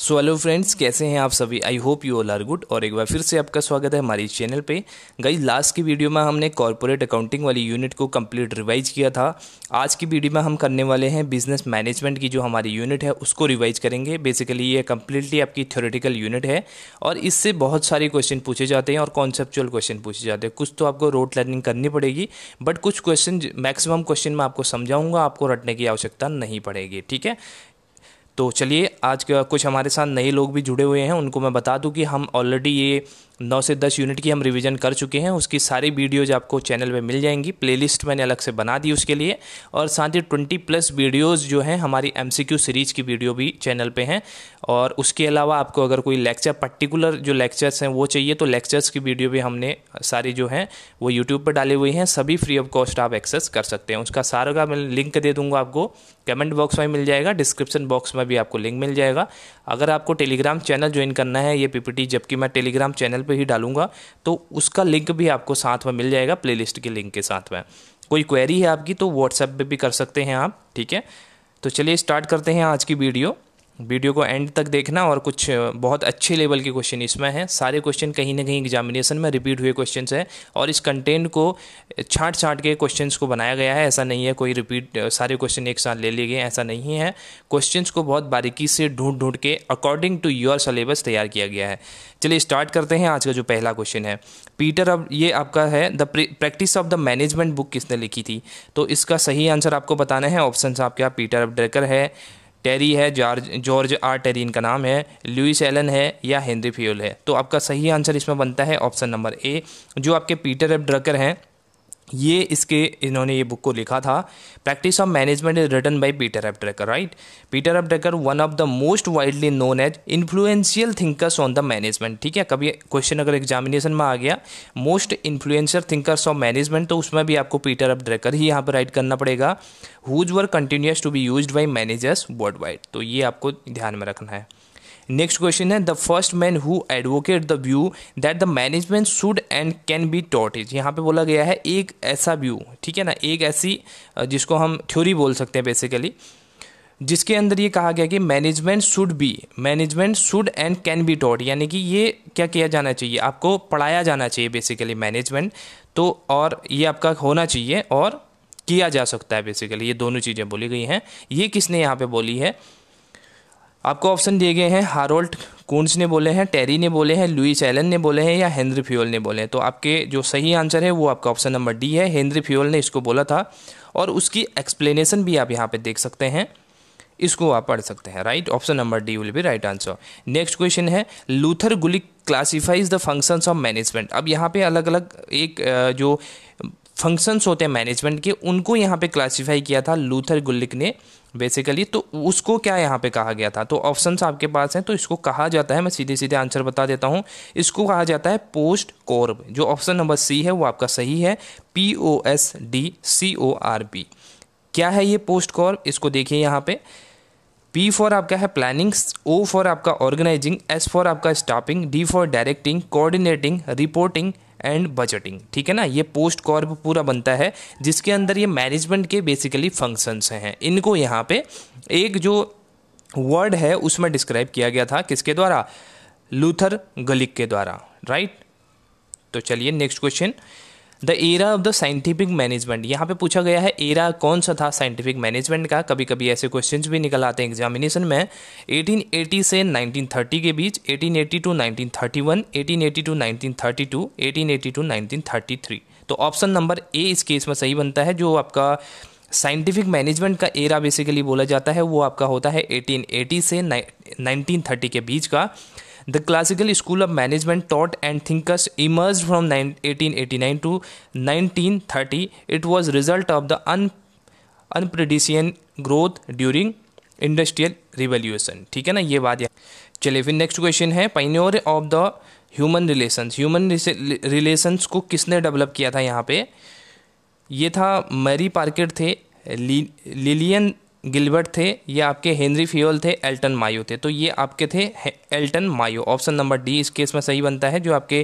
So hello friends कैसे हैं आप सभी I hope you all are good और एक बार फिर से आपका स्वागत है हमारे इस चैनल पे गई लास्ट की वीडियो में हमने कॉरपोरेट अकाउंटिंग वाली यूनिट को कंप्लीट रिवाइज किया था आज की वीडियो में हम करने वाले हैं बिजनेस मैनेजमेंट की जो हमारी यूनिट है उसको रिवाइज करेंगे बेसिकली ये कम्प्लीटली आपकी थ्योरेटिकल यूनिट है और इससे बहुत सारे क्वेश्चन पूछे जाते हैं और कॉन्सेप्चुअल क्वेश्चन पूछे जाते हैं कुछ तो आपको रोड लर्निंग करनी पड़ेगी बट कुछ क्वेश्चन मैक्सिमम क्वेश्चन मैं आपको समझाऊंगा आपको रटने की आवश्यकता नहीं पड़ेगी ठीक है तो चलिए आज कुछ हमारे साथ नए लोग भी जुड़े हुए हैं उनको मैं बता दूं कि हम ऑलरेडी ये नौ से दस यूनिट की हम रिवीजन कर चुके हैं उसकी सारी वीडियोज आपको चैनल में मिल जाएंगी प्लेलिस्ट मैंने अलग से बना दी उसके लिए और साथ ही ट्वेंटी प्लस वीडियोज़ जो हैं हमारी एम सीरीज़ की वीडियो भी चैनल पर हैं और उसके अलावा आपको अगर कोई लेक्चर पर्टिकुलर जो लेक्चर्स हैं वो चाहिए तो लेक्चर्स की वीडियो भी हमने सारी जो हैं वो यूट्यूब पर डाली हुई हैं सभी फ्री ऑफ कॉस्ट आप एक्सेस कर सकते हैं उसका सारा का मैं लिंक दे दूंगा आपको कमेंट बॉक्स में मिल जाएगा डिस्क्रिप्शन बॉक्स में भी आपको लिंक मिल जाएगा अगर आपको टेलीग्राम चैनल ज्वाइन करना है ये पीपीटी जबकि मैं टेलीग्राम चैनल पर पे ही डालूंगा तो उसका लिंक भी आपको साथ में मिल जाएगा प्लेलिस्ट के लिंक के साथ में कोई क्वेरी है आपकी तो व्हाट्सएप पे भी कर सकते हैं आप ठीक है तो चलिए स्टार्ट करते हैं आज की वीडियो वीडियो को एंड तक देखना और कुछ बहुत अच्छे लेवल के क्वेश्चन इसमें हैं सारे क्वेश्चन कहीं ना कहीं एग्जामिनेशन में रिपीट हुए क्वेश्चन हैं और इस कंटेंट को छाट छाँट के क्वेश्चन को बनाया गया है ऐसा नहीं है कोई रिपीट सारे क्वेश्चन एक साथ ले लिए गए ऐसा नहीं है क्वेश्चन को बहुत बारीकी से ढूंढ ढूंढ के अकॉर्डिंग टू योर सलेबस तैयार किया गया है चलिए स्टार्ट करते हैं आज का जो पहला क्वेश्चन है पीटर अब ये आपका है the practice of the management book किसने लिखी थी तो इसका सही आंसर आपको बताना है ऑप्शन आपके पीटर अब ड्रेकर है टेरी है जॉर्ज जॉर्ज आर टेरी इनका नाम है लुइस एलन है या हेनरी फ्यूल है तो आपका सही आंसर इसमें बनता है ऑप्शन नंबर ए जो आपके पीटर एफ ड्रकर हैं ये इसके इन्होंने ये बुक को लिखा था practice of management is written by Peter Drucker right Peter Drucker one of the most widely known as influential thinkers on the management ठीक है कभी क्वेश्चन अगर एग्जामिनेशन में आ गया most influential thinkers of management तो उसमें भी आपको पीटर ड्रेकर ही यहाँ पर राइट करना पड़ेगा whose were continuous to be use by managers worldwide तो ये आपको ध्यान में रखना है नेक्स्ट क्वेश्चन है the first man who advocate the view that the management should and can be taught is यहाँ पे बोला गया है एक ऐसा व्यू ठीक है ना एक ऐसी जिसको हम थ्योरी बोल सकते हैं बेसिकली जिसके अंदर ये कहा गया कि management should be management should and can be taught यानी कि ये क्या किया जाना चाहिए आपको पढ़ाया जाना चाहिए बेसिकली मैनेजमेंट तो और ये आपका होना चाहिए और किया जा सकता है बेसिकली ये दोनों चीज़ें बोली गई हैं ये किसने यहाँ पे बोली है आपको ऑप्शन दिए गए हैं हारोल्ट कूंस ने बोले हैं टेरी ने बोले हैं लुइस एलन ने बोले हैं या हेनरी फ्योल ने बोले हैं तो आपके जो सही आंसर है वो आपका ऑप्शन नंबर डी है हेनरी फ्योल ने इसको बोला था और उसकी एक्सप्लेनेशन भी आप यहाँ पे देख सकते हैं इसको आप पढ़ सकते हैं right option number D will be right answer next question है Luther Gulick classifies the functions of management अब यहाँ पे अलग अलग एक जो फंक्शंस होते हैं मैनेजमेंट के उनको यहाँ पे क्लासीफाई किया था लूथर गुल्लिक ने बेसिकली तो उसको क्या यहाँ पे कहा गया था तो ऑप्शन आपके पास हैं तो इसको कहा जाता है मैं सीधे सीधे आंसर बता देता हूँ इसको कहा जाता है पोस्ट कॉर्ब जो ऑप्शन नंबर सी है वो आपका सही है P O S D C O R B क्या है ये पोस्ट कॉर्ब इसको देखिए यहाँ पे पी फॉर आपका है प्लानिंग ओ फॉर आपका ऑर्गेनाइजिंग एस फॉर आपका staffing D for directing coordinating reporting and budgeting ठीक है ना ये पोस्ट कॉर्प पूरा बनता है जिसके अंदर ये मैनेजमेंट के बेसिकली फंक्शंस हैं इनको यहाँ पे एक जो वर्ड है उसमें डिस्क्राइब किया गया था किसके द्वारा लूथर गलिक के द्वारा राइट तो चलिए next question the era of the scientific management यहाँ पे पूछा गया है एरा कौन सा था साइंटिफिक मैनेजमेंट का कभी कभी ऐसे क्वेश्चंस भी निकल आते हैं एग्जामिनेशन में 1880 से 1930 के बीच 1882 टू 1931 1882 टू 1932 1882 टू 1933 तो ऑप्शन नंबर ए इस केस में सही बनता है जो आपका साइंटिफिक मैनेजमेंट का एरा बेसिकली बोला जाता है वो आपका होता है 1880 से 1930 के बीच का the classical school of management thought and thinkers emerge from eighteen eighty nine to nineteen thirty it was result of the un unprecedented growth during industrial revolution ठीक है ना ये बात चलिए फिर नेक्स्ट क्वेश्चन है pioneer of the human relation human relation को किसने डेवलप किया था यहाँ पे ये था मैरी पार्किट थे लिलियन गिलबर्ट थे ये आपके हेनरी फ्योल थे एल्टन मायो थे तो ये आपके थे Elton Mayo option number D इस केस में सही बनता है जो आपके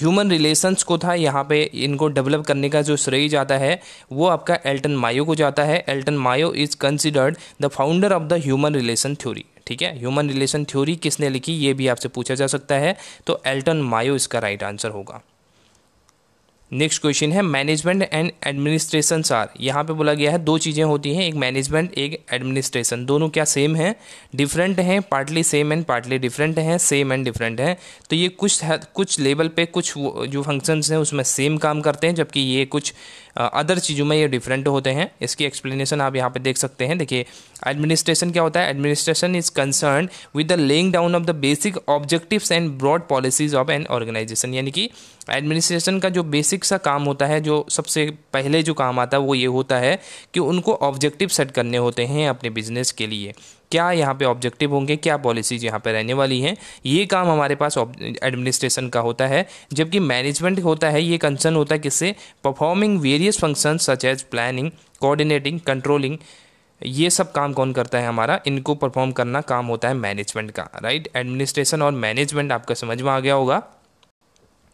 ह्यूमन रिलेशंस को था यहाँ पे इनको डेवलप करने का जो श्रेय जाता है वो आपका एल्टन मायो को जाता है Elton Mayo is considered the founder of the human relation theory ठीक है ह्यूमन रिलेशन थ्योरी किसने लिखी ये भी आपसे पूछा जा सकता है तो एल्टन मायो इसका राइट आंसर होगा नेक्स्ट क्वेश्चन है मैनेजमेंट एंड एडमिनिस्ट्रेशन सार यहाँ पे बोला गया है दो चीज़ें होती हैं एक मैनेजमेंट एक एडमिनिस्ट्रेशन दोनों क्या सेम हैं डिफरेंट हैं partly same and partly different हैं सेम एंड डिफरेंट हैं तो ये कुछ कुछ लेवल पे कुछ जो फंक्शंस हैं उसमें सेम काम करते हैं जबकि ये कुछ अदर चीज़ों में ये डिफरेंट होते हैं इसकी एक्सप्लेनेशन आप यहाँ पर देख सकते हैं देखिए एडमिनिस्ट्रेशन क्या होता है administration is concern with the laying down of the basic objectives and broad policies of an organization यानी कि एडमिनिस्ट्रेशन का जो बेसिक बेसिक सा काम होता है जो सबसे पहले जो काम आता है वो ये होता है कि उनको ऑब्जेक्टिव सेट करने होते हैं अपने बिजनेस के लिए क्या यहाँ पे ऑब्जेक्टिव होंगे क्या पॉलिसीज यहाँ पे रहने वाली हैं ये काम हमारे पास एडमिनिस्ट्रेशन का होता है जबकि मैनेजमेंट होता है ये कंसर्न होता है किससे performing various function such as planning coordinating controlling ये सब काम कौन करता है हमारा इनको परफॉर्म करना काम होता है मैनेजमेंट का राइट एडमिनिस्ट्रेशन और मैनेजमेंट आपका समझ में आ गया होगा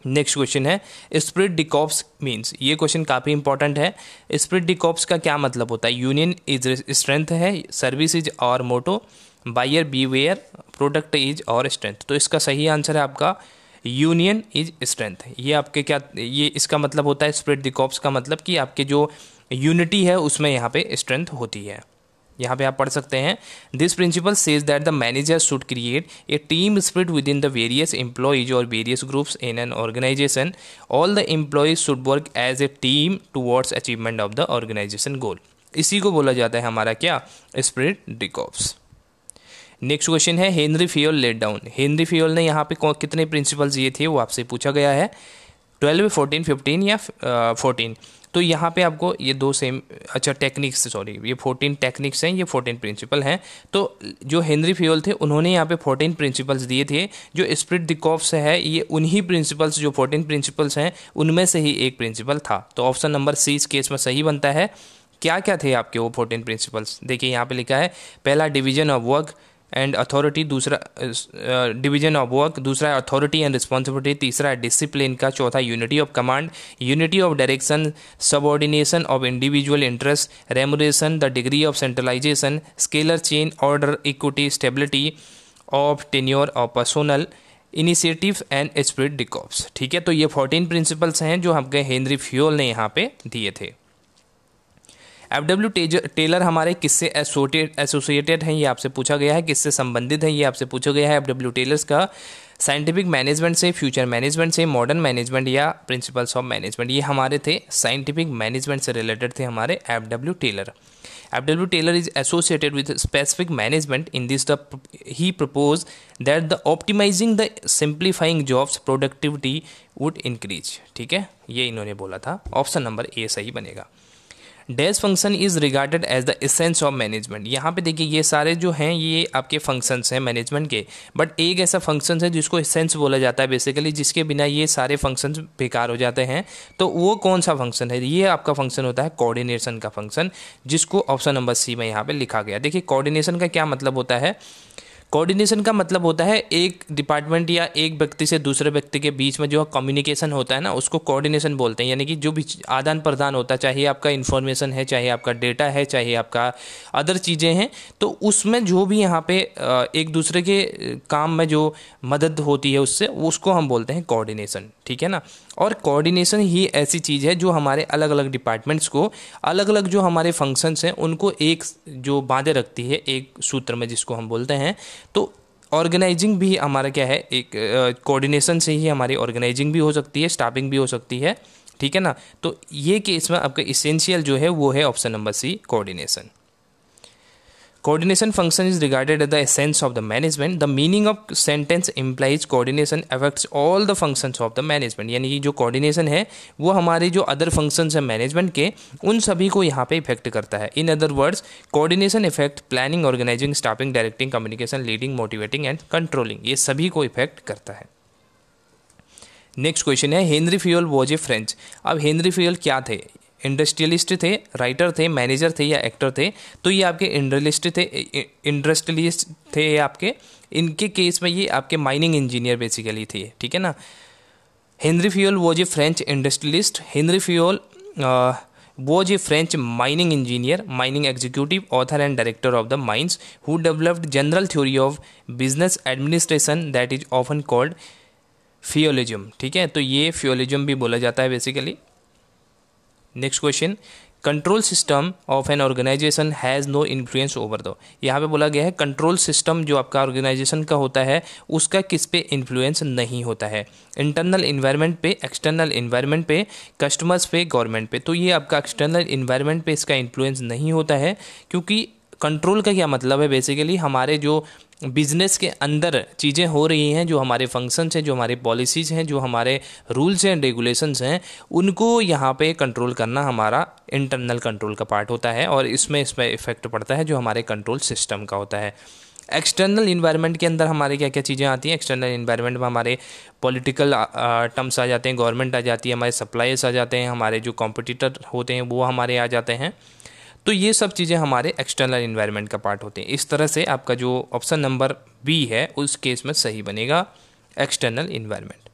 नेक्स्ट क्वेश्चन है स्प्रिट डिकॉप्स मीन्स ये क्वेश्चन काफ़ी इंपॉर्टेंट है स्प्रिट डिकॉप्स का क्या मतलब होता है यूनियन इज स्ट्रेंथ है सर्विस इज और motto buyer beware product is और स्ट्रेंथ तो इसका सही आंसर है आपका यूनियन इज स्ट्रेंथ ये आपके क्या ये इसका मतलब होता है स्प्रिट डिकॉप्स का मतलब कि आपके जो यूनिटी है उसमें यहाँ पे स्ट्रेंथ होती है यहाँ पे आप पढ़ सकते हैं this principle says that the manager should create a team spirit within the various employees और various groups in an organization all the employees should work as a team towards achievement of the organization goal इसी को बोला जाता है हमारा क्या esprit de corps next question है Henry Fayol laid down Henry Fayol ने यहाँ पे कितने प्रिंसिपल्स ये थे वो आपसे पूछा गया है ट्वेल्व फोर्टीन फिफ्टीन या फोर्टीन uh, तो यहाँ पे आपको ये दो सेम अच्छा टेक्निक्स सॉरी ये फोर्टीन टेक्निक्स हैं ये फोर्टीन प्रिंसिपल हैं तो जो हेनरी फ्योल थे उन्होंने यहाँ पे फोर्टीन प्रिंसिपल्स दिए थे जो स्प्रिट दिकॉफ्स है ये उन्हीं प्रिंसिपल्स जो फोर्टीन प्रिंसिपल्स हैं उनमें से ही एक प्रिंसिपल था तो ऑप्शन नंबर सी इस केस में सही बनता है क्या क्या थे आपके वो फोर्टीन प्रिंसिपल्स देखिए यहाँ पे लिखा है पहला division of work and authority दूसरा डिवीजन ऑफ वर्क दूसरा है अथॉरिटी एंड रिस्पॉन्सिबिलिटी तीसरा है डिसिप्लिन का चौथा unity of command unity of direction ordination of individual interest remuneration the degree of centralization scalar chain order equity stability of tenure of personnel initiative and esprit de corps ठीक है तो ये fourteen principles हैं जो हमके Henry Fayol ने यहाँ पे दिए थे एफ डब्ल्यू टेलर हमारे किससे एसोसिएटेड हैं ये आपसे पूछा गया है किससे संबंधित हैं ये आपसे पूछा गया है एफ डब्ल्यू टेलर्स का साइंटिफिक मैनेजमेंट से फ्यूचर मैनेजमेंट से मॉडर्न मैनेजमेंट या प्रिंसिपल्स ऑफ मैनेजमेंट ये हमारे थे साइंटिफिक मैनेजमेंट से रिलेटेड थे हमारे F W Taylor F W Taylor is associated with specific management in this the he propose that the optimizing the simplifying jobs productivity would increase ठीक है ये इन्होंने बोला था ऑप्शन नंबर ए सही बनेगा dash function is regarded as the essence of management यहाँ पे देखिए ये सारे जो हैं ये आपके फंक्शंस हैं मैनेजमेंट के बट एक ऐसा फंक्शन है जिसको एसेंस बोला जाता है बेसिकली जिसके बिना ये सारे फंक्शंस बेकार हो जाते हैं तो वो कौन सा फंक्शन है ये आपका फंक्शन होता है कोऑर्डिनेशन का फंक्शन जिसको ऑप्शन नंबर सी में यहाँ पर लिखा गया देखिए कॉर्डिनेशन का क्या मतलब होता है कोऑर्डिनेशन का मतलब होता है एक डिपार्टमेंट या एक व्यक्ति से दूसरे व्यक्ति के बीच में जो कम्युनिकेशन होता है ना उसको कोऑर्डिनेशन बोलते हैं यानी कि जो भी आदान प्रदान होता है चाहे आपका इन्फॉर्मेशन है चाहे आपका डेटा है चाहे आपका अदर चीज़ें हैं तो उसमें जो भी यहाँ पे एक दूसरे के काम में जो मदद होती है उससे उसको हम बोलते हैं कोऑर्डिनेशन ठीक है ना और कोऑर्डिनेशन ही ऐसी चीज़ है जो हमारे अलग अलग डिपार्टमेंट्स को अलग अलग जो हमारे फंक्शंस हैं उनको एक जो बाँधे रखती है एक सूत्र में जिसको हम बोलते हैं तो ऑर्गेनाइजिंग भी हमारा क्या है एक कोऑर्डिनेशन से ही हमारी ऑर्गेनाइजिंग भी हो सकती है स्टाफिंग भी हो सकती है ठीक है ना तो ये केस में आपका इसेंशियल जो है वो है option number C coordination coordination function is regarded as the essence of the management the meaning of sentence implies coordination affects all the functions of the management यानी कि जो coordination है वो हमारे जो other functions हैं management के उन सभी को यहाँ पे इफेक्ट करता है in other words coordination affect planning organizing staffing directing communication leading motivating and controlling ये सभी को इफेक्ट करता है नेक्स्ट क्वेश्चन है Henry Fayol was a French अब हेनरी फ्यूल क्या थे इंडस्ट्रियलिस्ट थे राइटर थे मैनेजर थे या एक्टर थे तो ये आपके इंडलिस्ट थे इंडस्ट्रियलिस्ट थे ये आपके इनके केस में ये आपके माइनिंग इंजीनियर बेसिकली थे ठीक है ना हेनरी फ्यूल वो जी फ्रेंच इंडस्ट्रियलिस्ट हेनरी फ्यूल वो जी French mining engineer mining executive author and director of the mines who developed general theory of business administration that is often called Fayolism ठीक है तो ये फियोलिज्म भी बोला जाता है basically next question control system of an organization has no influence over the यहाँ पे बोला गया है कंट्रोल सिस्टम जो आपका ऑर्गेनाइजेशन का होता है उसका किस पे इन्फ्लुएंस नहीं होता है इंटरनल इन्वायरमेंट पे एक्सटर्नल इन्वायरमेंट पे कस्टमर्स पे गवर्नमेंट पे तो ये आपका एक्सटर्नल इन्वायरमेंट पे इसका इन्फ्लुएंस नहीं होता है क्योंकि कंट्रोल का क्या मतलब है बेसिकली हमारे जो बिज़नेस के अंदर चीज़ें हो रही हैं जो हमारे फंक्शंस हैं जो हमारे पॉलिसीज़ हैं जो हमारे रूल्स हैं रेगुलेशंस हैं उनको यहाँ पे कंट्रोल करना हमारा इंटरनल कंट्रोल का पार्ट होता है और इसमें इसमें इफेक्ट पड़ता है जो हमारे कंट्रोल सिस्टम का होता है एक्सटर्नल इन्वायरमेंट के अंदर हमारे क्या क्या चीज़ें आती हैं एक्सटर्नल इन्वायरमेंट में हमारे पॉलिटिकल टर्म्स आ जाते हैं गवर्नमेंट आ जाती है हमारे सप्लायर्स आ जाते हैं हमारे जो कॉम्पिटिटर होते हैं वो हमारे आ जाते हैं तो ये सब चीज़ें हमारे एक्सटर्नल इन्वायरमेंट का पार्ट होते हैं इस तरह से आपका जो ऑप्शन नंबर बी है उस केस में सही बनेगा external environment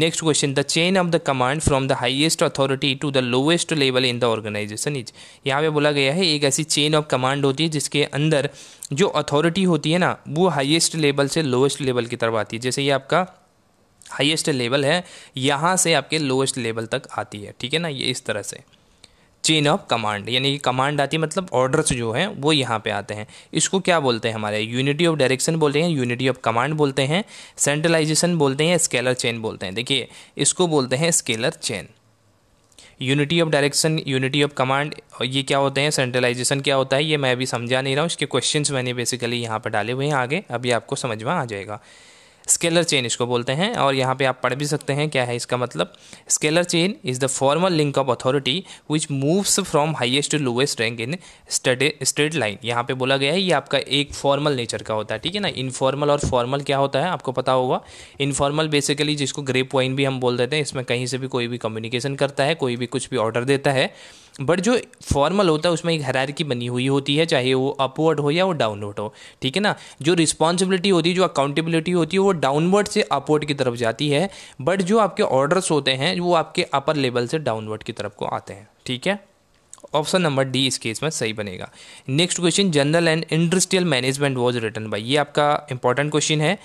next question the chain of the command from the highest authority to the lowest level in the organization is यहाँ पे बोला गया है एक ऐसी चेन ऑफ कमांड होती है जिसके अंदर जो अथॉरिटी होती है ना वो हाइएस्ट लेवल से लोएस्ट लेवल की तरफ आती है जैसे ये आपका हाइएस्ट लेवल है यहाँ से आपके लोएस्ट लेवल तक आती है ठीक है ना ये इस तरह से चेन ऑफ कमांड यानी कि कमांड आती है मतलब ऑर्डर्स जो हैं वो यहाँ पे आते हैं इसको क्या बोलते हैं हमारे यूनिटी ऑफ डायरेक्शन बोलते हैं यूनिटी ऑफ कमांड बोलते हैं सेंट्रलाइजेशन बोलते हैं स्केलर चेन बोलते हैं देखिए इसको बोलते हैं scalar chain unity of direction unity of command ये क्या होते हैं सेंट्रलाइजेशन क्या होता है ये मैं अभी समझा नहीं रहा हूँ इसके क्वेश्चन मैंने बेसिकली यहाँ पर डाले हुए हैं आगे अभी आपको समझ में आ जाएगा स्केलर चेन इसको बोलते हैं और यहाँ पे आप पढ़ भी सकते हैं क्या है इसका मतलब scalar chain is the formal link of authority which moves from highest to lowest rank in straight line यहाँ पे बोला गया है ये आपका एक फॉर्मल नेचर का होता है ठीक है ना इनफॉर्मल और फॉर्मल क्या होता है आपको पता होगा इनफॉर्मल बेसिकली जिसको ग्रेप वाइन भी हम बोल देते हैं इसमें कहीं से भी कोई भी कम्युनिकेशन करता है कोई भी कुछ भी ऑर्डर देता है बट जो फॉर्मल होता है उसमें एक की बनी हुई होती है चाहे वो अपवर्ड हो या वो डाउनवर्ड हो ठीक है ना जो रिस्पॉन्सिबिलिटी होती है जो अकाउंटेबिलिटी होती है वो डाउनवर्ड से अपवर्ड की तरफ जाती है बट जो आपके ऑर्डर्स होते हैं वो आपके अपर लेवल से डाउनवर्ड की तरफ को आते हैं ठीक है ऑप्शन नंबर डी इस केस में सही बनेगा next question general and industrial management was written by ये आपका इंपॉर्टेंट क्वेश्चन है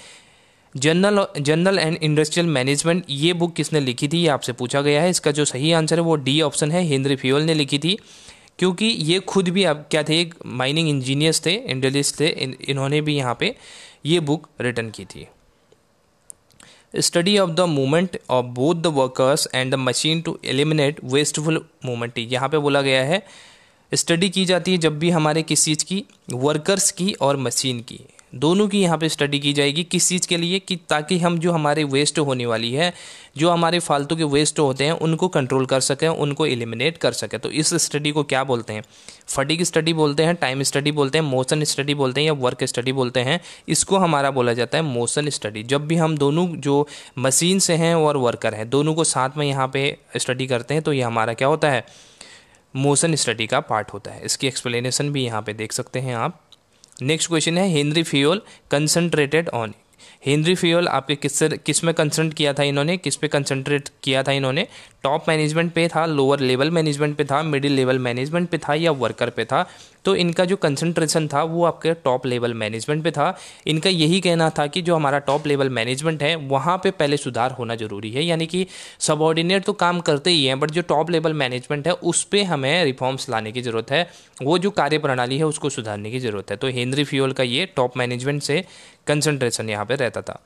general general and industrial management ये बुक किसने लिखी थी ये आपसे पूछा गया है इसका जो सही आंसर है वो डी ऑप्शन है हेनरी फ्यूअल ने लिखी थी क्योंकि ये खुद भी आप क्या थे एक माइनिंग इंजीनियर्स थे इंडलिस्ट थे इन, इन्होंने भी यहाँ पे ये बुक रिटर्न की थी study of the movement of both the workers and the machine to eliminate wasteful movement यहाँ पे बोला गया है स्टडी की जाती है जब भी हमारे किस चीज़ की वर्कर्स की और मशीन की दोनों की यहाँ पे स्टडी की जाएगी किस चीज़ के लिए कि ताकि हम जो हमारे वेस्ट होने वाली है जो हमारे फालतू के वेस्ट होते हैं उनको कंट्रोल कर सकें उनको एलिमिनेट कर सकें तो इस स्टडी को क्या बोलते हैं फटिक स्टडी बोलते हैं टाइम स्टडी बोलते हैं मोशन स्टडी बोलते हैं या वर्क स्टडी बोलते हैं इसको हमारा बोला जाता है मोशन स्टडी जब भी हम दोनों जो मशीन से हैं और वर्कर हैं दोनों को साथ में यहाँ पर स्टडी करते हैं तो ये हमारा क्या होता है मोशन स्टडी का पार्ट होता है इसकी एक्सप्लेनेशन भी यहाँ पे देख सकते हैं आप नेक्स्ट क्वेश्चन है Henry Fayol concentrated on Henry Fayol आपके किस किस में कंसंट किया था इन्होंने किस पे कंसंट्रेट किया था इन्होंने टॉप मैनेजमेंट पे था लोअर लेवल मैनेजमेंट पे था मिडिल लेवल मैनेजमेंट पे था या वर्कर पे था तो इनका जो कंसंट्रेशन था वो आपके टॉप लेवल मैनेजमेंट पे था इनका यही कहना था कि जो हमारा टॉप लेवल मैनेजमेंट है वहाँ पे पहले सुधार होना ज़रूरी है यानी कि सबॉर्डिनेट तो काम करते ही हैं बट जो टॉप लेवल मैनेजमेंट है उस पर हमें रिफॉर्म्स लाने की ज़रूरत है वो जो कार्यप्रणाली है उसको सुधारने की ज़रूरत है तो हेनरी फ्यूल का ये टॉप मैनेजमेंट से कंसनट्रेशन यहाँ पर रहता था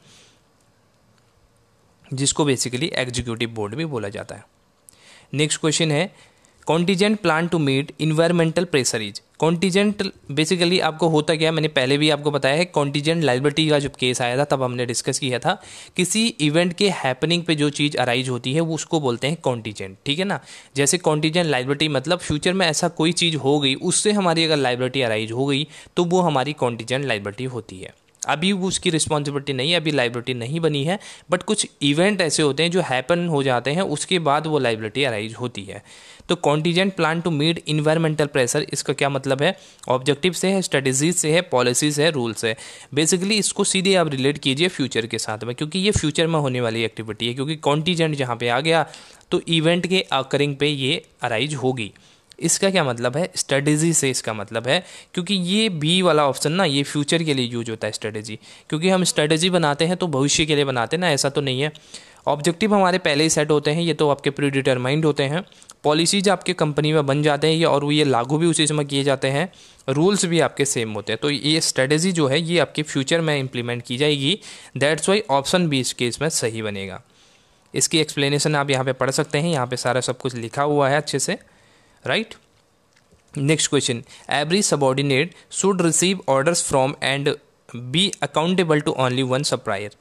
जिसको बेसिकली एग्जीक्यूटिव बोर्ड भी बोला जाता है नेक्स्ट क्वेश्चन है contingent plan to meet environmental pressure is contingent basically आपको होता क्या मैंने पहले भी आपको बताया है कॉन्टीजेंट लाइबिलिटी का जब केस आया था तब हमने डिस्कस किया था किसी इवेंट के हैपनिंग पे जो चीज़ अराइज होती है वो उसको बोलते हैं कॉन्टीजेंट ठीक है ना जैसे कॉन्टीजेंट लाइबिलिटी मतलब फ्यूचर में ऐसा कोई चीज़ हो गई उससे हमारी अगर लाइबिलिटी अराइज हो गई तो वो हमारी कॉन्टीजेंट लाइबिलिटी होती है अभी वो उसकी रिस्पॉन्सिबिलिटी नहीं है अभी लाइबिलिटी नहीं बनी है बट कुछ इवेंट ऐसे होते हैं जो हैपन हो जाते हैं उसके बाद वो लाइबिलिटी अराइज होती है तो contingent plan to meet environmental pressure इसका क्या मतलब है ऑब्जेक्टिव से है स्ट्रेटेजीज से है पॉलिसीज है रूल्स है बेसिकली इसको सीधे आप रिलेट कीजिए फ्यूचर के साथ में क्योंकि ये फ्यूचर में होने वाली एक्टिविटी है क्योंकि कॉन्टीजेंट जहाँ पर आ गया तो इवेंट के अकरिंग पे ये अराइज होगी इसका क्या मतलब है स्ट्रेटेजी से इसका मतलब है क्योंकि ये बी वाला ऑप्शन ना ये फ्यूचर के लिए यूज होता है स्ट्रेटेजी क्योंकि हम स्ट्रेटेजी बनाते हैं तो भविष्य के लिए बनाते हैं ना ऐसा तो नहीं है ऑब्जेक्टिव हमारे पहले ही सेट होते हैं ये तो आपके प्री डिटरमाइंड होते हैं पॉलिसीज आपके कंपनी में बन जाते हैं ये और ये लागू भी उसी समय किए जाते हैं रूल्स भी आपके सेम होते हैं तो ये स्ट्रेटेजी जो है ये आपके फ्यूचर में इम्प्लीमेंट की जाएगी दैट्स वाई ऑप्शन बी इस केस में सही बनेगा इसकी एक्सप्लेनेशन आप यहाँ पे पढ़ सकते हैं यहाँ पे सारा सब कुछ लिखा हुआ है अच्छे से right next question every subordinate should receive orders from and be accountable to only one supplier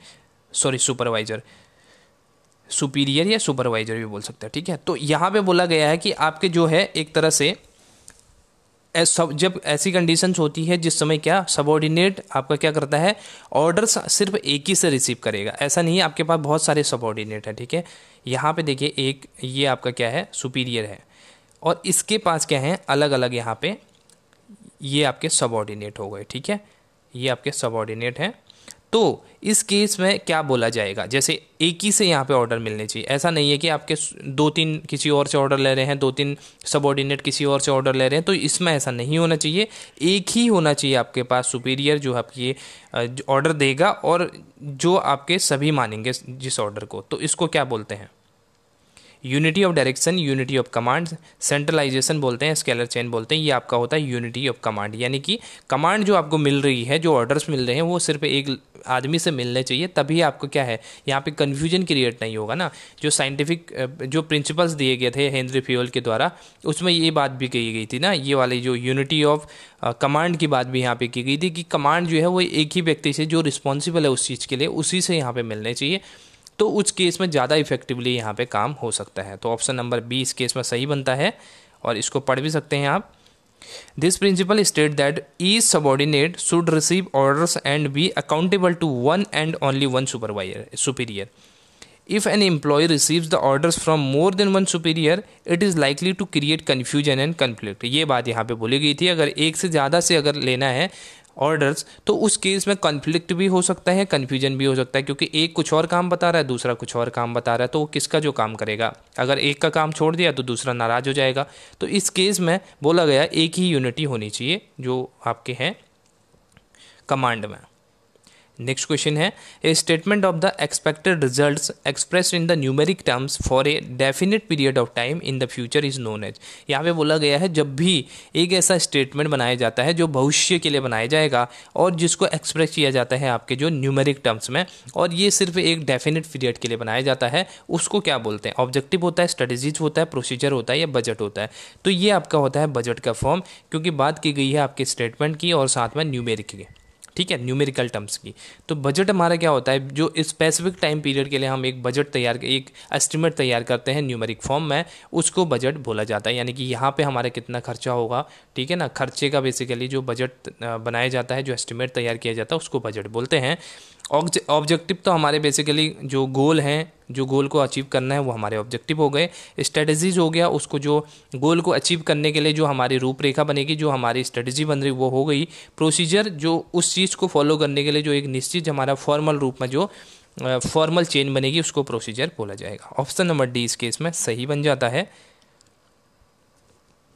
sorry supervisor superior या सुपरवाइजर भी बोल सकते हैं ठीक है तो यहाँ पे बोला गया है कि आपके जो है एक तरह से सब जब ऐसी कंडीशंस होती है जिस समय क्या सबॉर्डिनेट आपका क्या करता है ऑर्डर्स सिर्फ एक ही से रिसीव करेगा ऐसा नहीं है आपके पास बहुत सारे सबॉर्डिनेट हैं ठीक है यहाँ पे देखिए एक ये आपका क्या है सुपीरियर है और इसके पास क्या है अलग अलग यहाँ पे ये आपके सबॉर्डिनेट हो गए ठीक है ये आपके सबॉर्डिनेट हैं तो इस केस में क्या बोला जाएगा जैसे एक ही से यहाँ पे ऑर्डर मिलने चाहिए ऐसा नहीं है कि आपके दो तीन किसी और से ऑर्डर ले रहे हैं दो तीन सबॉर्डिनेट किसी और से ऑर्डर ले रहे हैं तो इसमें ऐसा नहीं होना चाहिए एक ही होना चाहिए आपके पास सुपीरियर जो आपकी ऑर्डर देगा और जो आपके सभी मानेंगे जिस ऑर्डर को तो इसको क्या बोलते हैं unity of direction unity of command centralization बोलते हैं स्केलर चेन बोलते हैं ये आपका होता है यूनिटी ऑफ कमांड यानी कि कमांड जो आपको मिल रही है जो ऑर्डर्स मिल रहे हैं वो सिर्फ एक आदमी से मिलने चाहिए तभी आपको क्या है यहाँ पे कन्फ्यूजन क्रिएट नहीं होगा ना जो साइंटिफिक जो प्रिंसिपल्स दिए गए थे हेनरी फ्योल के द्वारा उसमें ये बात भी कही गई थी ना ये वाली जो यूनिटी ऑफ कमांड की बात भी यहाँ पे की गई थी कि कमांड जो है वो एक ही व्यक्ति से जो रिस्पॉन्सिबल है उस चीज़ के लिए उसी से यहाँ पे मिलने चाहिए तो उस केस में ज़्यादा इफेक्टिवली यहाँ पे काम हो सकता है तो ऑप्शन नंबर बी इस केस में सही बनता है और इसको पढ़ भी सकते हैं आप this principle state that each subordinate should receive orders and be accountable to one and only one supervisor superior If an employee receives the orders from more than one superior, it is likely to create confusion and conflict. ये बात यहाँ पे बोली गई थी अगर एक से ज़्यादा से अगर लेना है ऑर्डर्स तो उस केस में कन्फ्लिक्ट भी हो सकता है कन्फ्यूजन भी हो सकता है क्योंकि एक कुछ और काम बता रहा है दूसरा कुछ और काम बता रहा है तो वो किसका जो काम करेगा अगर एक का काम छोड़ दिया तो दूसरा नाराज़ हो जाएगा तो इस केस में बोला गया एक ही यूनिटी होनी चाहिए जो आपके हैं कमांड में नेक्स्ट क्वेश्चन है a statement of the expected results express in the numeric terms for a definite period of time in the future is known as यहाँ पे बोला गया है जब भी एक ऐसा स्टेटमेंट बनाया जाता है जो भविष्य के लिए बनाया जाएगा और जिसको एक्सप्रेस किया जाता है आपके जो न्यूमेरिक टर्म्स में और ये सिर्फ एक डेफिनेट पीरियड के लिए बनाया जाता है उसको क्या बोलते हैं ऑब्जेक्टिव होता है स्ट्रेटेजीज होता है प्रोसीजर होता है या बजट होता है तो ये आपका होता है बजट का फॉर्म क्योंकि बात की गई है आपके स्टेटमेंट की और साथ में न्यूमेरिक की ठीक है न्यूमेरिकल टर्म्स की तो बजट हमारा क्या होता है जो स्पेसिफिक टाइम पीरियड के लिए हम एक बजट तैयार एक एस्टिमेट तैयार करते हैं न्यूमेरिक फॉर्म में उसको बजट बोला जाता है यानी कि यहाँ पे हमारा कितना खर्चा होगा ठीक है ना खर्चे का बेसिकली जो बजट बनाया जाता है जो एस्टिमेट तैयार किया जाता है उसको बजट बोलते हैं ऑब्जेक्टिव तो हमारे बेसिकली जो गोल हैं जो गोल को अचीव करना है वो हमारे ऑब्जेक्टिव हो गए स्ट्रेटजीज हो गया उसको जो गोल को अचीव करने के लिए जो हमारी रूपरेखा बनेगी जो हमारी स्ट्रेटजी बन रही वो हो गई प्रोसीजर जो उस चीज़ को फॉलो करने के लिए जो एक निश्चित हमारा फॉर्मल रूप में जो फॉर्मल चेन बनेगी उसको प्रोसीजर बोला जाएगा ऑप्शन नंबर डी इस केस में सही बन जाता है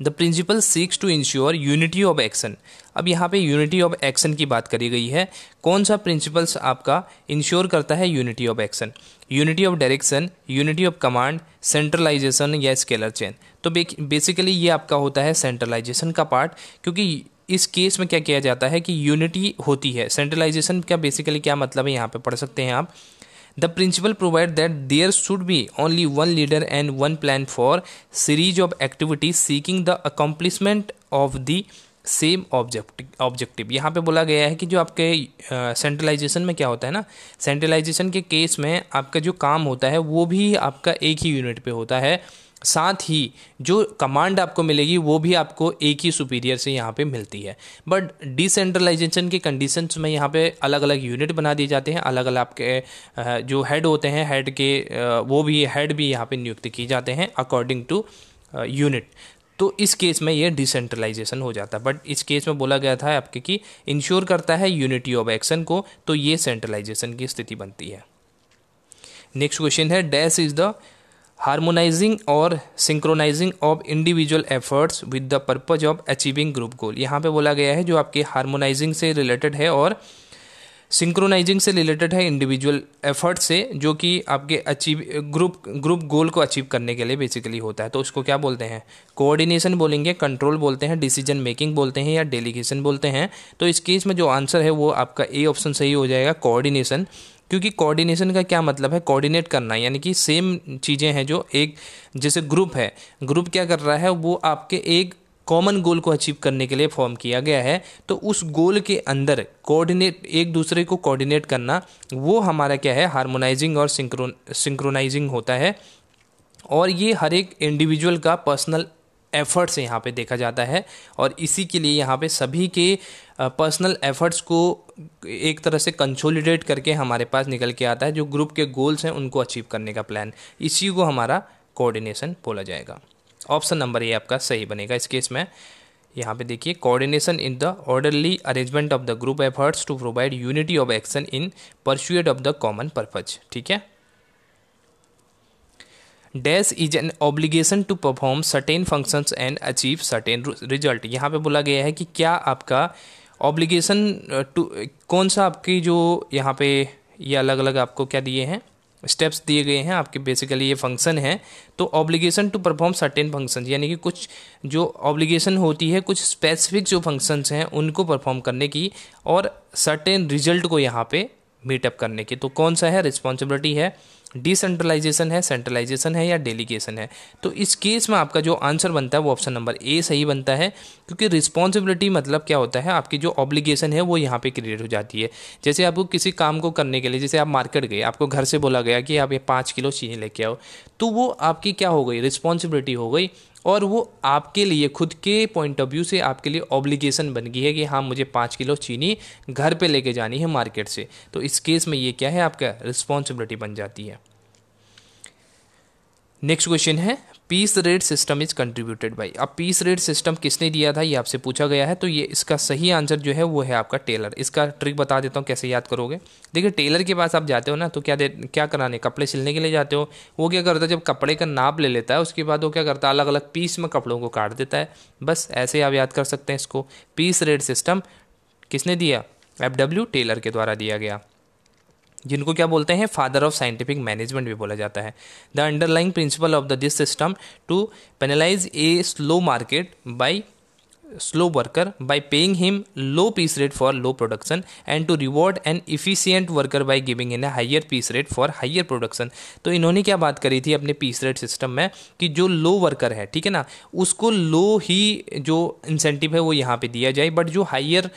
the principle seeks to ensure unity of action अब यहाँ पे यूनिटी ऑफ एक्शन की बात करी गई है कौन सा प्रिंसिपल्स आपका इंश्योर करता है unity of action unity of direction unity of command centralisation या स्केलर चेन तो बेसिकली ये आपका होता है सेंट्रलाइजेशन का पार्ट क्योंकि इस केस में क्या किया जाता है कि यूनिटी होती है सेंट्रलाइजेशन का बेसिकली क्या मतलब है यहाँ पे पढ़ सकते हैं आप the principle provide that there should be only one leader and one plan for series of activities seeking the accomplishment of the same object objective यहाँ पे बोला गया है कि जो आपके सेंट्रलाइजेशन uh, में क्या होता है ना सेंट्रलाइजेशन के केस में आपका जो काम होता है वो भी आपका एक ही यूनिट पे होता है साथ ही जो कमांड आपको मिलेगी वो भी आपको एक ही सुपीरियर से यहाँ पे मिलती है बट डिसेंट्रलाइजेशन के कंडीशंस में यहाँ पे अलग अलग यूनिट बना दिए जाते हैं अलग अलग आपके जो हेड होते हैं हेड के वो भी हेड भी यहाँ पे नियुक्त किए जाते हैं अकॉर्डिंग टू यूनिट तो इस केस में ये डिसेंट्रलाइजेशन हो जाता है बट इस केस में बोला गया था आपके कि इंश्योर करता है यूनिटी ऑफ एक्शन को तो ये सेंट्रलाइजेशन की स्थिति बनती है नेक्स्ट क्वेश्चन है डैश इज द हारमोनाइजिंग और synchronising of individual efforts with the purpose of achieving group goal यहाँ पे बोला गया है जो आपके हारमोनाइजिंग से रिलेटेड है और सिंक्रोनाइजिंग से रिलेटेड है इंडिविजुअल एफर्ट से जो कि आपके अचीव ग्रुप ग्रुप गोल को अचीव करने के लिए बेसिकली होता है तो उसको क्या बोलते हैं कोऑर्डिनेशन बोलेंगे कंट्रोल बोलते हैं डिसीजन मेकिंग बोलते हैं या डेलीगेशन बोलते हैं तो इस केस में जो आंसर है वो आपका ए ऑप्शन सही हो जाएगा कोऑर्डिनेशन क्योंकि कोऑर्डिनेशन का क्या मतलब है कोऑर्डिनेट करना यानी कि सेम चीज़ें हैं जो एक जैसे ग्रुप है ग्रुप क्या कर रहा है वो आपके एक कॉमन गोल को अचीव करने के लिए फॉर्म किया गया है तो उस गोल के अंदर कोऑर्डिनेट एक दूसरे को कोऑर्डिनेट करना वो हमारा क्या है हारमोनाइजिंग और सिंक्रो सिंक्रोनाइजिंग होता है और ये हर एक इंडिविजुअल का पर्सनल एफ़र्ट्स यहाँ पे देखा जाता है और इसी के लिए यहाँ पे सभी के पर्सनल एफ़र्ट्स को एक तरह से कंसोलिडेट करके हमारे पास निकल के आता है जो ग्रुप के गोल्स हैं उनको अचीव करने का प्लान इसी को हमारा कोऑर्डिनेशन बोला जाएगा ऑप्शन नंबर ये आपका सही बनेगा इस केस में यहाँ पे देखिए coordination in the orderly arrangement of the group efforts to provide unity of action in pursuit of the common purpose ठीक है dash is an obligation to perform certain functions and achieve certain result यहाँ पे बोला गया है कि क्या आपका ऑब्लिगेशन टू कौन सा आपकी जो यहाँ पे ये अलग अलग आपको क्या दिए हैं स्टेप्स दिए गए हैं आपके बेसिकली ये फंक्शन है तो obligation to perform certain function यानी कि कुछ जो ऑब्लिगेशन होती है कुछ स्पेसिफिक जो फंक्शंस हैं उनको परफॉर्म करने की और सर्टेन रिजल्ट को यहाँ पे मीटअप करने की तो कौन सा है रिस्पॉन्सिबिलिटी है डिसेंट्रलाइजेशन है सेंट्रलाइजेशन है या डेलीगेशन है तो इस केस में आपका जो आंसर बनता है वो ऑप्शन नंबर ए सही बनता है क्योंकि रिस्पॉन्सिबिलिटी मतलब क्या होता है आपकी जो ऑब्लिगेशन है वो यहाँ पे क्रिएट हो जाती है जैसे आपको किसी काम को करने के लिए जैसे आप मार्केट गए आपको घर से बोला गया कि आप ये पाँच किलो चीनी लेके आओ तो वो आपकी क्या हो गई रिस्पॉन्सिबिलिटी हो गई और वो आपके लिए खुद के पॉइंट ऑफ व्यू से आपके लिए ऑब्लिगेशन बन गई है कि हाँ मुझे पाँच किलो चीनी घर पे लेके जानी है मार्केट से तो इस केस में ये क्या है आपका रिस्पॉन्सिबिलिटी बन जाती है नेक्स्ट क्वेश्चन है piece rate system is contributed by अब पीस रेट सिस्टम किसने दिया था ये आपसे पूछा गया है तो ये इसका सही आंसर जो है वो है आपका टेलर इसका ट्रिक बता देता हूँ कैसे याद करोगे देखिए टेलर के पास आप जाते हो ना तो क्या दे क्या कराने कपड़े सिलने के लिए जाते हो वो क्या करता है जब कपड़े का नाप ले लेता है उसके बाद वो क्या करता है अलग अलग पीस में कपड़ों को काट देता है बस ऐसे आप याद कर सकते हैं इसको पीस रेट सिस्टम किसने दिया एफ टेलर के द्वारा दिया गया जिनको क्या बोलते हैं फादर ऑफ साइंटिफिक मैनेजमेंट भी बोला जाता है the underlying principle of the this system to penalise a slow market by slow worker by paying him low piece rate for low production and to reward an efficient worker by giving in a higher piece rate for higher production तो इन्होंने क्या बात करी थी अपने piece rate system में कि जो लो वर्कर है ठीक है ना उसको लो ही जो इंसेंटिव है वो यहाँ पे दिया जाए बट जो हाइयर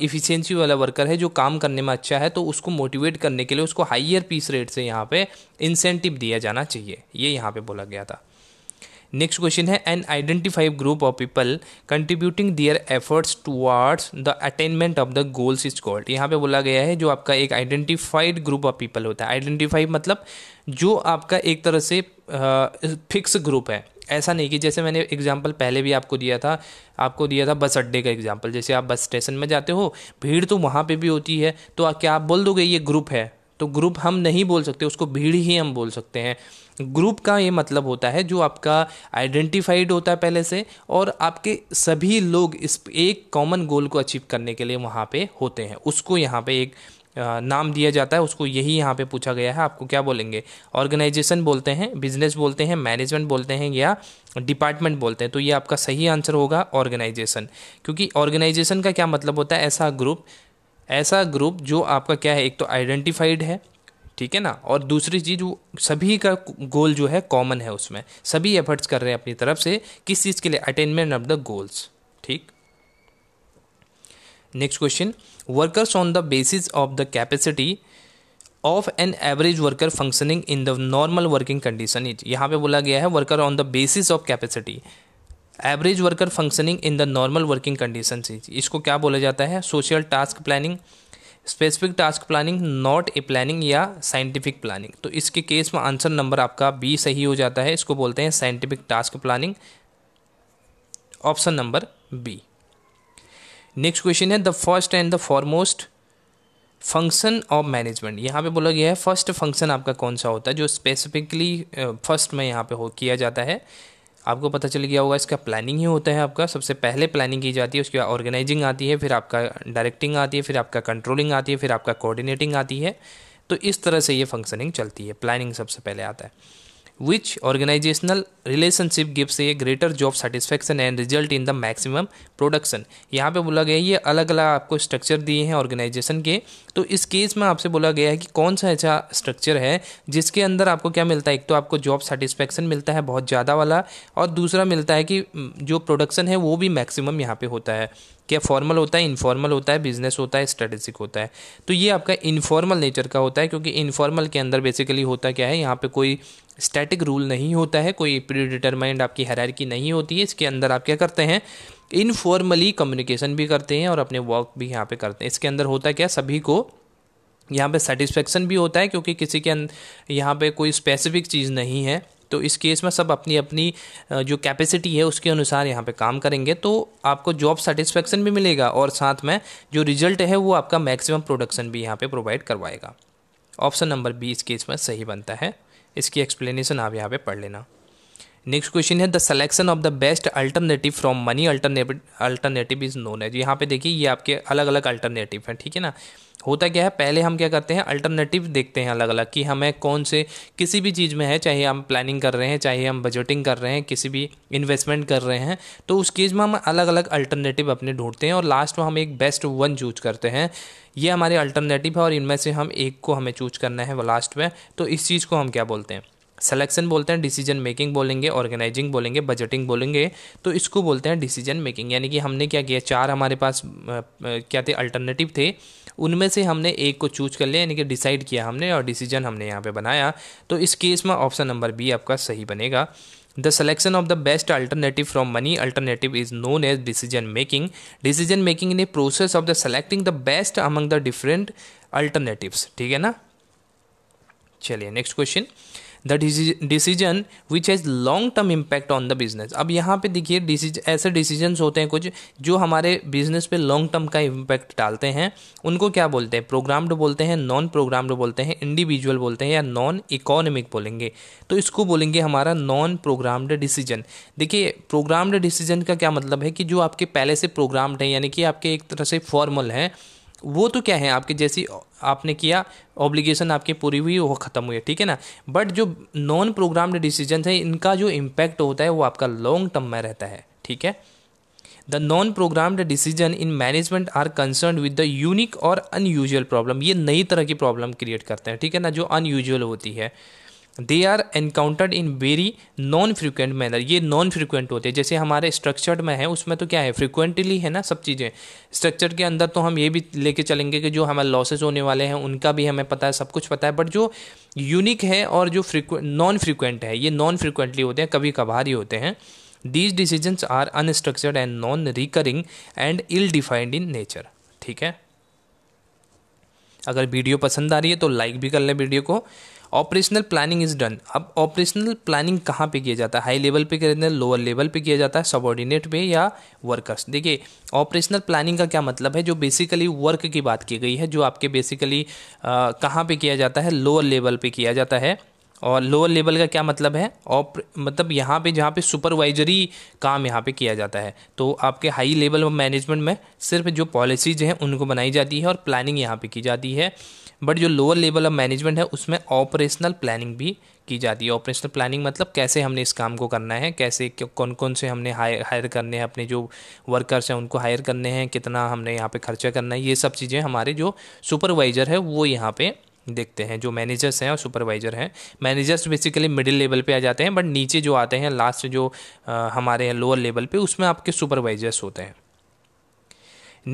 इफिशियंसी वाला वर्कर है जो काम करने में अच्छा है तो उसको मोटिवेट करने के लिए उसको हाइयर पीस रेट से यहाँ पे इंसेंटिव दिया जाना चाहिए ये यहाँ पे बोला गया था नेक्स्ट क्वेश्चन है an identifiable group of people contributing their efforts towards the attainment of the goals is called यहाँ पे बोला गया है जो आपका एक आइडेंटिफाइड ग्रुप ऑफ पीपल होता है आइडेंटिफाइड मतलब जो आपका एक तरह से फिक्स uh, ग्रुप है ऐसा नहीं कि जैसे मैंने एग्जाम्पल पहले भी आपको दिया था आपको दिया था बस अड्डे का एग्जाम्पल जैसे आप बस स्टेशन में जाते हो भीड़ तो वहाँ पे भी होती है तो क्या आप बोल दोगे ये ग्रुप है तो ग्रुप हम नहीं बोल सकते उसको भीड़ ही हम बोल सकते हैं ग्रुप का ये मतलब होता है जो आपका आइडेंटिफाइड होता है पहले से और आपके सभी लोग इस एक कॉमन गोल को अचीव करने के लिए वहाँ पे होते हैं उसको यहाँ पे एक नाम दिया जाता है उसको यही यहाँ पे पूछा गया है आपको क्या बोलेंगे ऑर्गेनाइजेशन बोलते हैं बिजनेस बोलते हैं मैनेजमेंट बोलते हैं या डिपार्टमेंट बोलते हैं तो ये आपका सही आंसर होगा ऑर्गेनाइजेशन क्योंकि ऑर्गेनाइजेशन का क्या मतलब होता है ऐसा ग्रुप ऐसा ग्रुप जो आपका क्या है एक तो आइडेंटिफाइड है ठीक है ना और दूसरी चीज़ वो सभी का गोल जो है कॉमन है उसमें सभी एफर्ट्स कर रहे हैं अपनी तरफ से किस चीज़ के लिए अटेनमेंट ऑफ द गोल्स ठीक next question workers on the basis of the capacity of an average worker functioning in the normal working condition यहाँ पे बोला गया है worker on the basis of capacity average worker functioning in the normal working condition इसको क्या बोला जाता है social task planning specific task planning not a planning या साइंटिफिक प्लानिंग तो इसके केस में आंसर नंबर आपका बी सही हो जाता है इसको बोलते हैं scientific task planning option number B next question है the first and the foremost function of management यहाँ पे बोला गया है फर्स्ट फंक्शन आपका कौन सा होता है जो स्पेसिफिकली फर्स्ट में यहाँ पे हो किया जाता है आपको पता चल गया होगा इसका प्लानिंग ही होता है आपका सबसे पहले प्लानिंग की जाती है उसके बाद ऑर्गेनाइजिंग आती है फिर आपका डायरेक्टिंग आती है फिर आपका कंट्रोलिंग आती है फिर आपका कोऑर्डिनेटिंग आती है तो इस तरह से ये फंक्शनिंग चलती है प्लानिंग सबसे पहले आता है which organizational relationship gives a greater job satisfaction and result in the maximum production यहाँ पे बोला गया है ये अलग अलग आपको स्ट्रक्चर दिए हैं ऑर्गेनाइजेशन के तो इस केस में आपसे बोला गया है कि कौन सा ऐसा स्ट्रक्चर है जिसके अंदर आपको क्या मिलता है एक तो आपको जॉब सेटिस्फेक्शन मिलता है बहुत ज़्यादा वाला और दूसरा मिलता है कि जो प्रोडक्शन है वो भी मैक्सिमम यहाँ पे होता है क्या फॉर्मल होता है इनफॉर्मल होता है बिजनेस होता है स्ट्रेटेजिक होता है तो ये आपका इनफॉर्मल नेचर का होता है क्योंकि इनफॉर्मल के अंदर बेसिकली होता क्या है यहाँ पे कोई स्टैटिक रूल नहीं होता है कोई प्री डिटरमाइंड आपकी की नहीं होती है इसके अंदर आप क्या करते हैं इनफॉर्मली कम्युनिकेशन भी करते हैं और अपने वर्क भी यहाँ पे करते हैं इसके अंदर होता क्या सभी को यहाँ पे सेटिस्फेक्शन भी होता है क्योंकि किसी के अं-, यहाँ पे कोई स्पेसिफिक चीज़ नहीं है तो इस केस में सब अपनी अपनी जो कैपेसिटी है उसके अनुसार यहाँ पे काम करेंगे तो आपको जॉब सेटिस्फेक्शन भी मिलेगा और साथ में जो रिजल्ट है वो आपका मैक्सिमम प्रोडक्शन भी यहाँ पे प्रोवाइड करवाएगा ऑप्शन नंबर बी इस केस में सही बनता है इसकी एक्सप्लेनेशन आप यहाँ पे पढ़ लेना नेक्स्ट क्वेश्चन है the selection of the best alternative from many alternative alternative is known है यहाँ पे देखिए ये आपके अलग अलग अल्टरनेटिव हैं ठीक है ना होता क्या है पहले हम क्या करते हैं अल्टरनेटिव देखते हैं अलग अलग कि हमें कौन से किसी भी चीज़ में है चाहे हम प्लानिंग कर रहे हैं चाहे हम बजटिंग कर रहे हैं किसी भी इन्वेस्टमेंट कर रहे हैं तो उस चीज़ में हम अलग अलग अल्टरनेटिव अपने ढूंढते हैं और लास्ट में हम एक बेस्ट वन चूज करते हैं ये हमारे अल्टरनेटिव है और इनमें से हम एक को हमें चूज करना है लास्ट में तो इस चीज़ को हम क्या बोलते हैं सिलेक्शन बोलते हैं डिसीजन मेकिंग बोलेंगे ऑर्गेनाइजिंग बोलेंगे बजटिंग बोलेंगे तो इसको बोलते हैं डिसीजन मेकिंग यानी कि हमने क्या किया चार हमारे पास क्या थे अल्टरनेटिव थे उनमें से हमने एक को चूज कर लिया यानी कि डिसाइड किया हमने और डिसीजन हमने यहाँ पे बनाया तो इस केस में ऑप्शन नंबर बी आपका सही बनेगा the selection of the best alternative from many alternative is known as decision making decision making in a process of the selecting the best among the different alternative ठीक है ना चलिए next question the decision which has long term impact on the business अब यहाँ पे देखिए decision ऐसे decisions होते हैं कुछ जो हमारे बिजनेस पे लॉन्ग टर्म का इम्पैक्ट डालते हैं उनको क्या बोलते हैं प्रोग्राम्ड बोलते हैं नॉन प्रोग्राम्ड बोलते हैं इंडिविजुअल बोलते हैं या नॉन इकोनॉमिक बोलेंगे तो इसको बोलेंगे हमारा नॉन प्रोग्राम्ड डिसीजन देखिए प्रोग्राम्ड डिसीजन का क्या मतलब है कि जो आपके पहले से प्रोग्राम्ड है यानी कि आपके एक तरह से फॉर्मल है वो तो क्या है आपके जैसी आपने किया ऑब्लिगेशन आपकी पूरी हुई वो ख़त्म हुई ठीक है ना बट जो नॉन प्रोग्राम्ड डिसीजन है इनका जो इम्पैक्ट होता है वो आपका लॉन्ग टर्म में रहता है ठीक है the non programmed decision in management are concern with the unique और अनयूजल प्रॉब्लम ये नई तरह की प्रॉब्लम क्रिएट करते हैं ठीक है ना जो अनयूजल होती है they are encountered in very non frequent manner ये नॉन फ्रिक्वेंट होते हैं जैसे हमारे स्ट्रक्चर्ड में है उसमें तो क्या है फ्रिक्वेंटली है ना सब चीज़ें स्ट्रक्चर के अंदर तो हम ये भी लेके चलेंगे कि जो हमारे लॉसेज होने वाले हैं उनका भी हमें पता है सब कुछ पता है बट जो यूनिक है और जो नॉन फ्रिक्वेंट है ये नॉन फ्रिक्वेंटली होते हैं कभी कभार ही होते हैं these decisions are unstructured and non recurring and ill defined in nature ठीक है अगर वीडियो पसंद आ रही है तो लाइक भी कर लें वीडियो को ऑपरेशनल प्लानिंग इज डन अब ऑपरेशनल प्लानिंग कहाँ पे किया जाता है हाई लेवल पे किया जाता लोअर लेवल पे किया जाता है सबॉर्डिनेट पे या वर्कर्स देखिए ऑपरेशनल प्लानिंग का क्या मतलब है जो बेसिकली वर्क की बात की गई है जो आपके बेसिकली कहाँ पे किया जाता है लोअर लेवल पे किया जाता है और लोअर लेवल का क्या मतलब है ऑप मतलब यहाँ पे जहाँ पे सुपरवाइजरी काम यहाँ पे किया जाता है तो आपके हाई लेवल मैनेजमेंट में सिर्फ जो पॉलिसीज़ हैं उनको बनाई जाती है और प्लानिंग यहाँ पे की जाती है बट जो लोअर लेवल ऑफ मैनेजमेंट है उसमें ऑपरेशनल प्लानिंग भी की जाती है ऑपरेशनल प्लानिंग मतलब कैसे हमने इस काम को करना है कैसे कौन कौन से हमने हायर हायर करने हैं अपने जो वर्कर्स हैं उनको हायर करने हैं कितना हमने यहाँ पे खर्चा करना है ये सब चीज़ें हमारे जो सुपरवाइज़र है वो यहाँ पे देखते हैं जो मैनेजर्स हैं और सुपरवाइज़र हैं मैनेजर्स बेसिकली मिडिल लेवल पे आ जाते हैं बट नीचे जो आते हैं लास्ट जो आ, हमारे हैं लोअर लेवल पे उसमें आपके सुपरवाइज़र्स होते हैं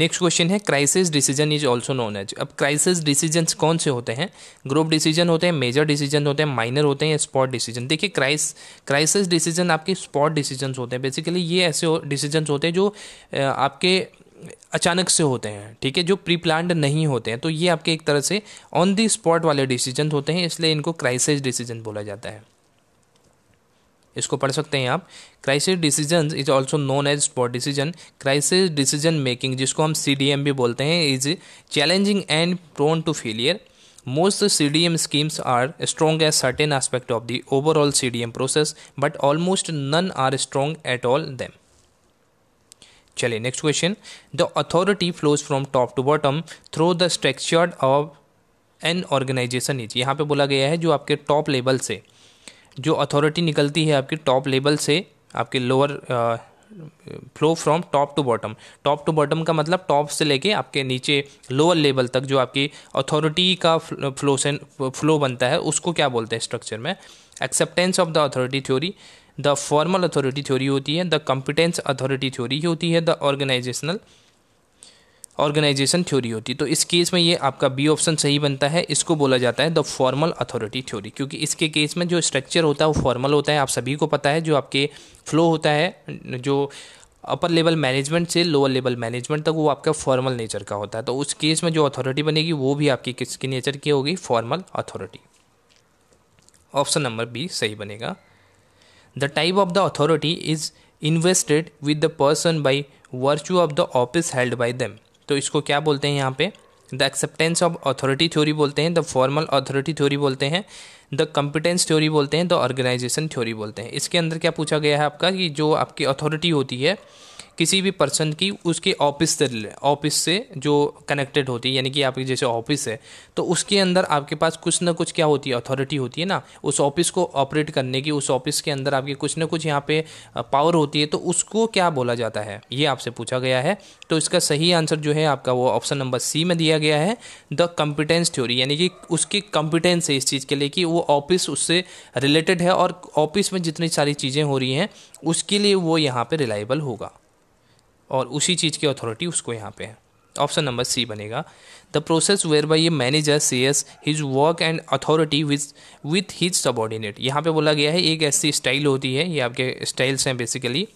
नेक्स्ट क्वेश्चन है crisis decision is also known as अब क्राइसिस डिसीजन कौन से होते हैं ग्रुप डिसीजन होते हैं मेजर डिसीजन होते हैं माइनर होते हैं स्पॉट डिसीजन देखिए क्राइस क्राइसिस डिसीजन आपके स्पॉट डिसीजन होते हैं बेसिकली ये ऐसे डिसीजन होते हैं जो आपके अचानक से होते हैं ठीक है जो प्री प्लान्ड नहीं होते हैं तो ये आपके एक तरह से ऑन दी स्पॉट वाले डिसीजन होते हैं इसलिए इनको क्राइसिस डिसीजन बोला जाता है इसको पढ़ सकते हैं आप crisis decision is also known as spot decision crisis decision making जिसको हम सी भी बोलते हैं is challenging and prone to failure most C D M schemes are strong as certain aspect of the overall C D M process but almost none are strong at all them चलिए next question the authority flows from top to bottom through the structured of an organisation is यहाँ पे बोला गया है जो आपके top level से जो अथॉरिटी निकलती है आपके टॉप लेवल से आपके lower flow from top to bottom top to bottom का मतलब टॉप से लेके आपके नीचे लोअर लेवल तक जो आपकी अथॉरिटी का फ्लो से फ्लो बनता है उसको क्या बोलते हैं स्ट्रक्चर में acceptance of the authority theory the formal authority theory होती है द कम्पिटेंस अथॉरिटी थ्योरी होती है द ऑर्गेनाइजेशनल ऑर्गेनाइजेशन थ्योरी होती तो इस केस में ये आपका बी ऑप्शन सही बनता है इसको बोला जाता है द फॉर्मल अथॉरिटी थ्योरी क्योंकि इसके केस में जो स्ट्रक्चर होता है वो फॉर्मल होता है आप सभी को पता है जो आपके फ्लो होता है जो अपर लेवल मैनेजमेंट से लोअर लेवल मैनेजमेंट तक वो आपका फॉर्मल नेचर का होता है तो उस केस में जो अथॉरिटी बनेगी वो भी आपकी किसकी नेचर की होगी formal authority option number B सही बनेगा the type of the authority is invested with the person by virtue of the office held by them तो इसको क्या बोलते हैं यहाँ पे the acceptance of authority theory बोलते हैं द फॉर्मल अथॉरिटी थ्योरी बोलते हैं द कम्पिटेंस थ्योरी बोलते हैं द ऑर्गेनाइजेशन थ्योरी बोलते हैं इसके अंदर क्या पूछा गया है आपका कि जो आपकी अथॉरिटी होती है किसी भी पर्सन की उसके ऑफिस से ऑफिस से जो कनेक्टेड होती है यानी कि आपकी जैसे ऑफिस है तो उसके अंदर आपके पास कुछ ना कुछ क्या होती है अथॉरिटी होती है ना उस ऑफिस को ऑपरेट करने की उस ऑफिस के अंदर आपकी कुछ ना कुछ यहाँ पे पावर होती है तो उसको क्या बोला जाता है ये आपसे पूछा गया है तो इसका सही आंसर जो है आपका वो ऑप्शन नंबर सी में दिया गया है द कम्पिटेंस थ्योरी यानी कि उसकी कम्पिटेंस है इस चीज़ के लिए कि वो ऑफिस उससे रिलेटेड है और ऑफिस में जितनी सारी चीज़ें हो रही हैं उसके लिए वो यहाँ पर रिलाईबल होगा और उसी चीज़ की अथॉरिटी उसको यहाँ पे है ऑप्शन नंबर सी बनेगा द प्रोसेस वेयर बाई ये manager shares his work and authority with with his subordinate यहाँ पे बोला गया है एक ऐसी स्टाइल होती है ये आपके स्टाइल्स हैं बेसिकली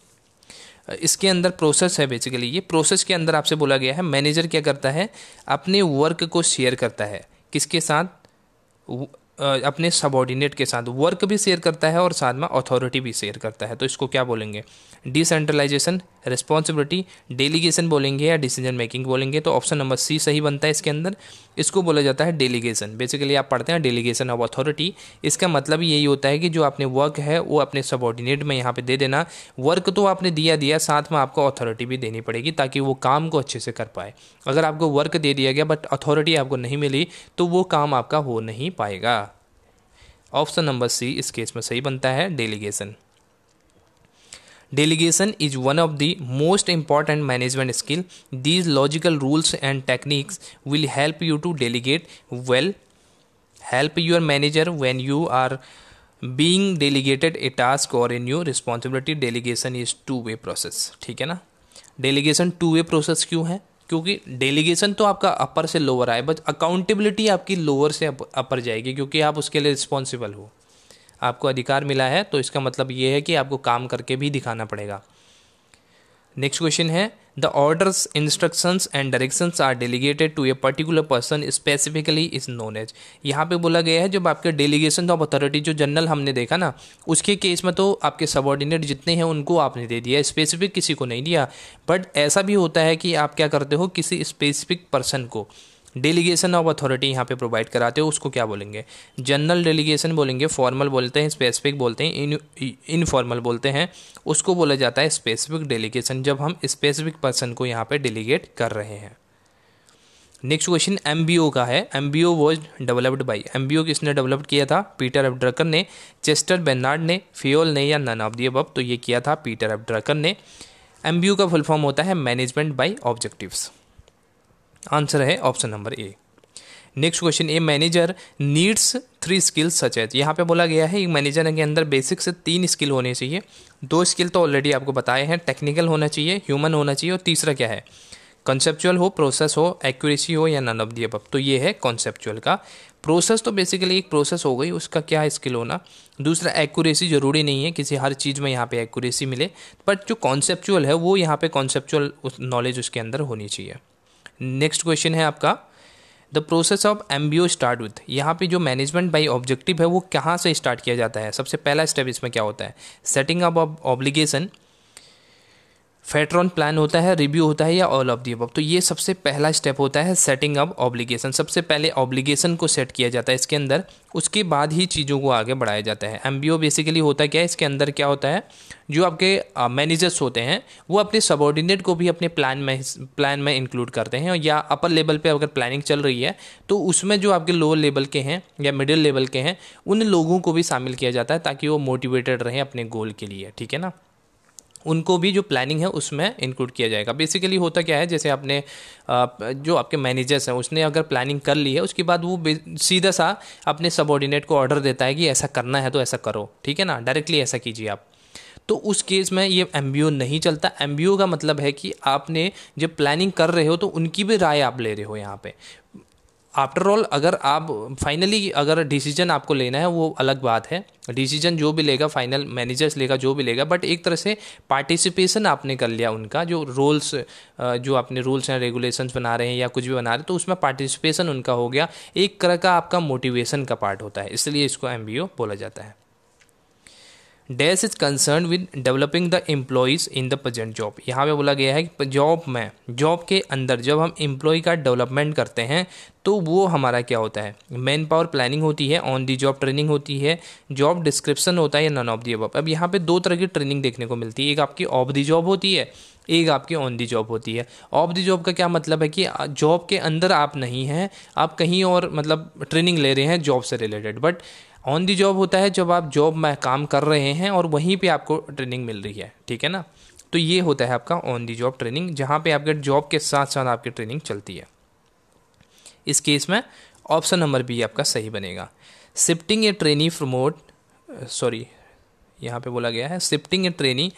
इसके अंदर प्रोसेस है बेसिकली ये प्रोसेस के अंदर आपसे बोला गया है मैनेजर क्या करता है अपने वर्क को शेयर करता है किसके साथ अपने सबॉर्डिनेट के साथ वर्क भी शेयर करता है और साथ में अथॉरिटी भी शेयर करता है तो इसको क्या बोलेंगे डिसेंट्रलाइजेशन रिस्पॉन्सिबिलिटी डेलीगेशन बोलेंगे या डिसीजन मेकिंग बोलेंगे तो ऑप्शन नंबर सी सही बनता है इसके अंदर इसको बोला जाता है डेलीगेशन बेसिकली आप पढ़ते हैं डेलीगेशन ऑफ अथॉरिटी इसका मतलब यही होता है कि जो आपने वर्क है वो अपने सबॉर्डिनेट में यहाँ पे दे देना वर्क तो आपने दिया दिया साथ में आपको अथॉरिटी भी देनी पड़ेगी ताकि वो काम को अच्छे से कर पाए अगर आपको वर्क दे दिया गया बट अथॉरिटी आपको नहीं मिली तो वो काम आपका हो नहीं पाएगा ऑप्शन नंबर सी इस केस में सही बनता है delegation Delegation is one of the most important management skill. These logical rules and techniques will help you to delegate well. Help your manager when you are being delegated a task or a new responsibility. Delegation is two way process. ठीक है ना delegation two way process क्यों है क्योंकि delegation तो आपका अपर से lower आए बट अकाउंटेबिलिटी आपकी लोअर से अपर जाएगी क्योंकि आप उसके लिए रिस्पॉन्सिबल हो आपको अधिकार मिला है तो इसका मतलब ये है कि आपको काम करके भी दिखाना पड़ेगा नेक्स्ट क्वेश्चन है the orders instructions and directions are delegated to a particular person specifically is known as यहाँ पे बोला गया है जब आपके डेलीगेशन ऑफ अथॉरिटी जो जनरल हमने देखा ना उसके केस में तो आपके सबॉर्डिनेट जितने हैं उनको आपने दे दिया स्पेसिफिक किसी को नहीं दिया बट ऐसा भी होता है कि आप क्या करते हो किसी स्पेसिफिक पर्सन को डेलीगेशन ऑफ अथॉरिटी यहाँ पे प्रोवाइड कराते हो उसको क्या बोलेंगे जनरल डेलीगेशन बोलेंगे फॉर्मल बोलते हैं स्पेसिफिक बोलते हैं इनफॉर्मल बोलते हैं उसको बोला जाता है स्पेसिफिक डेलीगेशन जब हम स्पेसिफिक पर्सन को यहाँ पे डेलीगेट कर रहे हैं next question M B O का है M B O was developed by M B O किसने डेवलप किया था पीटर ड्रकर ने चेस्टर बेनार्ड ने फियोल ने या नन ऑफ दी अब तो ये किया था पीटर ड्रकर ने एम बी का फुल फॉर्म होता है मैनेजमेंट बाई ऑब्जेक्टिव्स आंसर है option number A next question a manager needs three skills such है यहाँ पे बोला गया है एक मैनेजर के अंदर बेसिक से तीन स्किल होने चाहिए दो स्किल तो ऑलरेडी आपको बताए हैं टेक्निकल होना चाहिए ह्यूमन होना चाहिए और तीसरा क्या है कॉन्सेप्चुअल हो प्रोसेस हो एक्यूरेसी हो या नन ऑफ दब अब तो ये है कॉन्सेप्चुअल का प्रोसेस तो बेसिकली एक प्रोसेस हो गई उसका क्या स्किल होना दूसरा एक्यूरेसी ज़रूरी नहीं है किसी हर चीज़ में यहाँ पे एक्यूरेसी मिले बट जो कॉन्सेप्चुअल है वो यहाँ पे कॉन्सेप्चुअल नॉलेज उसके अंदर होनी चाहिए नेक्स्ट क्वेश्चन है आपका the process of M B O start with यहाँ पे जो मैनेजमेंट बाई ऑब्जेक्टिव है वो कहाँ से स्टार्ट किया जाता है सबसे पहला स्टेप इसमें क्या होता है सेटिंग अप ऑफ ऑब्लिगेशन फेट्रॉन प्लान होता है रिव्यू होता है या ऑल ऑफ दी अब तो ये सबसे पहला स्टेप होता है सेटिंग अप ऑब्लिगेशन सबसे पहले ऑब्लिगेशन को सेट किया जाता है इसके अंदर उसके बाद ही चीज़ों को आगे बढ़ाया जाता है एम बेसिकली होता क्या है इसके अंदर क्या होता है जो आपके मैनेजर्स uh, होते हैं वो अपने सबॉर्डिनेट को भी अपने प्लान में प्लान में इंक्लूड करते हैं या अपर लेवल पर अगर प्लानिंग चल रही है तो उसमें जो आपके लोअर लेवल के हैं या मिडिल लेवल के हैं उन लोगों को भी शामिल किया जाता है ताकि वो मोटिवेटेड रहें अपने गोल के लिए ठीक है ना उनको भी जो प्लानिंग है उसमें इंक्लूड किया जाएगा बेसिकली होता क्या है जैसे आपने जो आपके मैनेजर्स हैं उसने अगर प्लानिंग कर ली है उसके बाद वो सीधा सा अपने सबॉर्डिनेट को ऑर्डर देता है कि ऐसा करना है तो ऐसा करो ठीक है ना डायरेक्टली ऐसा कीजिए आप तो उस केस में ये एम नहीं चलता एम का मतलब है कि आपने जब प्लानिंग कर रहे हो तो उनकी भी राय आप ले रहे हो यहाँ पे आफ्टर ऑल अगर आप फाइनली अगर डिसीजन आपको लेना है वो अलग बात है डिसीजन जो भी लेगा फाइनल मैनेजर्स लेगा जो भी लेगा बट एक तरह से पार्टिसिपेशन आपने कर लिया उनका जो रूल्स जो आपने रूल्स एंड रेगुलेशंस बना रहे हैं या कुछ भी बना रहे हैं तो उसमें पार्टिसिपेशन उनका हो गया एक तरह का आपका मोटिवेशन का पार्ट होता है इसलिए इसको एम बोला जाता है dash is concern with developing the employees in the present job यहाँ पे बोला गया है कि जॉब में जॉब के अंदर जब हम एम्प्लॉय का डेवलपमेंट करते हैं तो वो हमारा क्या होता है मैन पावर प्लानिंग होती है ऑन दी जॉब ट्रेनिंग होती है जॉब डिस्क्रिप्शन होता है या नन ऑफ दी जॉब अब यहाँ पे दो तरह की ट्रेनिंग देखने को मिलती है एक आपकी ऑफ दी जॉब होती है एक आपकी ऑन दी जॉब होती है ऑफ दी जॉब का क्या मतलब है कि जॉब के अंदर आप नहीं हैं आप कहीं और मतलब ट्रेनिंग ले रहे हैं जॉब से related but on the job होता है जब आप जॉब में काम कर रहे हैं और वहीं पे आपको ट्रेनिंग मिल रही है ठीक है ना तो ये होता है आपका ऑन दी जॉब ट्रेनिंग जहाँ पे आपके जॉब के साथ साथ आपकी ट्रेनिंग चलती है इस केस में ऑप्शन नंबर बी आपका सही बनेगा shifting a trainee promote sorry यहाँ पे बोला गया है shifting a trainee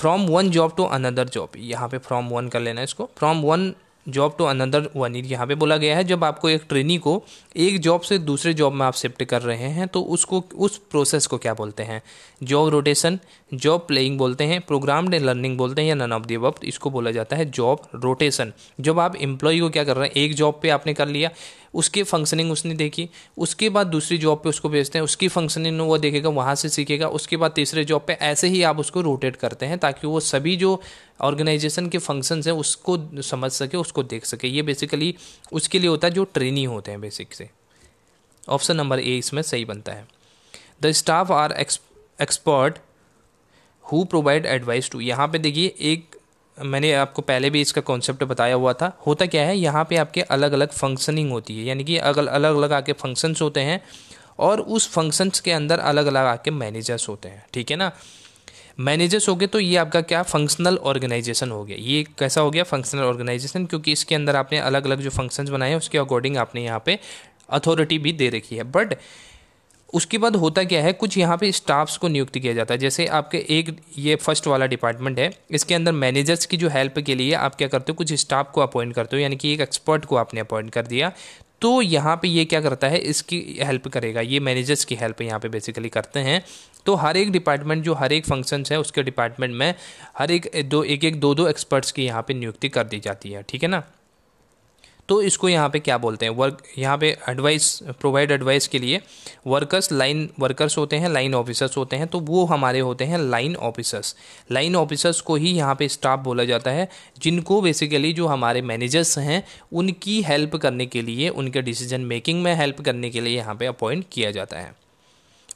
from one job to another job यहाँ पे फ्रॉम वन कर लेना इसको from one job to another one year यहाँ पे बोला गया है जब आपको एक ट्रेनी को एक जॉब से दूसरे जॉब में आप शिफ्ट कर रहे हैं तो उसको उस प्रोसेस को क्या बोलते हैं जॉब रोटेशन जॉब प्लेइंग बोलते हैं प्रोग्राम एंड लर्निंग बोलते हैं या नन ऑफ दी वक्त इसको बोला जाता है जॉब रोटेशन जब आप एम्प्लॉय को क्या कर रहे हैं एक जॉब पर आपने कर लिया उसकी फंक्शनिंग उसने देखी उसके बाद दूसरी जॉब पे उसको भेजते हैं उसकी फंक्शनिंग वो देखेगा वहाँ से सीखेगा उसके बाद तीसरे जॉब पे ऐसे ही आप उसको रोटेट करते हैं ताकि वो सभी जो ऑर्गेनाइजेशन के फंक्शन हैं उसको समझ सके उसको देख सके ये बेसिकली उसके लिए होता है जो ट्रेनिंग होते हैं बेसिक से ऑप्शन नंबर ए इसमें सही बनता है the staff are expert who provide advice to यहाँ पे देखिए एक मैंने आपको पहले भी इसका कॉन्सेप्ट बताया हुआ था होता क्या है यहाँ पे आपके अलग अलग फंक्शनिंग होती है यानी कि अलग अलग अलग आके फंक्शंस होते हैं और उस फंक्शंस के अंदर अलग अलग आके मैनेजर्स होते हैं ठीक है ना मैनेजर्स हो गए तो ये आपका क्या फंक्शनल ऑर्गेनाइजेशन हो गया ये कैसा हो गया फंक्शनल ऑर्गेनाइजेशन क्योंकि इसके अंदर आपने अलग अलग जो फंक्शंस बनाए हैं उसके अकॉर्डिंग आपने यहाँ पे अथॉरिटी भी दे रखी है बट उसके बाद होता क्या है कुछ यहाँ पे स्टाफ्स को नियुक्त किया जाता है जैसे आपके एक ये फर्स्ट वाला डिपार्टमेंट है इसके अंदर मैनेजर्स की जो हेल्प के लिए आप क्या करते हो कुछ स्टाफ को अपॉइंट करते हो यानी कि एक एक्सपर्ट को आपने अपॉइंट कर दिया तो यहाँ पे ये क्या करता है इसकी हेल्प करेगा ये मैनेजर्स की हेल्प यहाँ पे बेसिकली करते हैं तो हर एक डिपार्टमेंट जो हर एक फंक्शंस है उसके डिपार्टमेंट में हर एक दो एक एक दो दो एक्सपर्ट्स की यहाँ पे नियुक्ति कर दी जाती है ठीक है ना तो इसको यहाँ पे क्या बोलते हैं वर्क यहाँ पे एडवाइस प्रोवाइड एडवाइस के लिए वर्कर्स लाइन वर्कर्स होते हैं लाइन ऑफिसर्स होते हैं तो वो हमारे होते हैं लाइन ऑफिसर्स लाइन ऑफिसर्स को ही यहाँ पे स्टाफ बोला जाता है जिनको बेसिकली जो हमारे मैनेजर्स हैं उनकी हेल्प करने के लिए उनके डिसीजन मेकिंग में हेल्प करने के लिए यहाँ पर अपॉइंट किया जाता है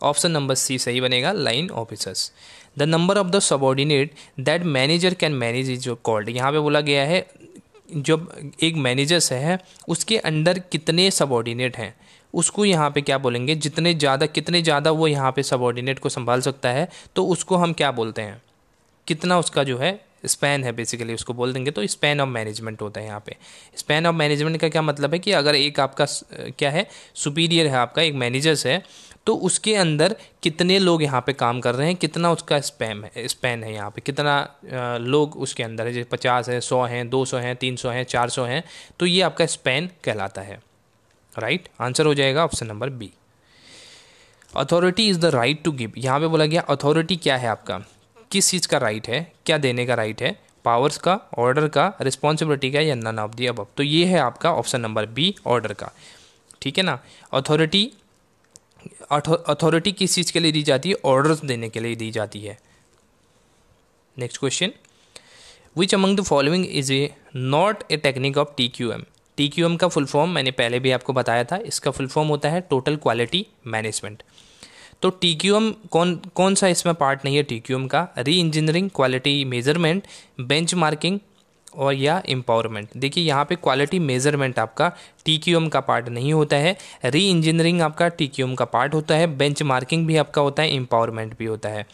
ऑप्शन नंबर सी सही बनेगा line officers the number of the subordinate that manager can manage is called यहाँ पे बोला गया है जब एक मैनेजर्स है उसके अंडर कितने सबॉर्डिनेट हैं उसको यहाँ पे क्या बोलेंगे जितने ज़्यादा कितने ज़्यादा वो यहाँ पे सबॉर्डिनेट को संभाल सकता है तो उसको हम क्या बोलते हैं कितना उसका जो है स्पैन है बेसिकली उसको बोल देंगे तो स्पैन ऑफ मैनेजमेंट होता है यहाँ पे स्पैन ऑफ मैनेजमेंट का क्या मतलब है कि अगर एक आपका क्या है सुपीरियर है आपका एक मैनेजर्स है तो उसके अंदर कितने लोग यहाँ पे काम कर रहे हैं कितना उसका स्पैम है स्पैन है यहाँ पे कितना लोग उसके अंदर है जैसे पचास है सौ हैं दो सौ हैं तीन सौ हैं चार सौ हैं तो ये आपका स्पैन कहलाता है राइट आंसर हो जाएगा option number B authority is the right to give यहाँ पे बोला गया अथॉरिटी क्या है आपका किस चीज़ का राइट है क्या देने का राइट है पावर्स का ऑर्डर का रिस्पॉन्सिबिलिटी का या नन ऑफ दी अब तो ये है आपका ऑप्शन नंबर बी ऑर्डर का ठीक है ना अथॉरिटी अथॉरिटी किस चीज़ के लिए दी जाती है ऑर्डर्स देने के लिए दी जाती है next question which among the following is a not a technique of T Q M T Q M का फुल फॉर्म मैंने पहले भी आपको बताया था इसका फुल फॉर्म होता है टोटल क्वालिटी मैनेजमेंट तो टी क्यू एम कौन कौन सा इसमें पार्ट नहीं है टी क्यू एम का reengineering quality measurement benchmarking और या एम्पावरमेंट देखिए यहाँ पे क्वालिटी मेजरमेंट आपका टी का पार्ट नहीं होता है री इंजीनियरिंग आपका टी का पार्ट होता है बेंच मार्किंग भी आपका होता है एम्पावरमेंट भी होता है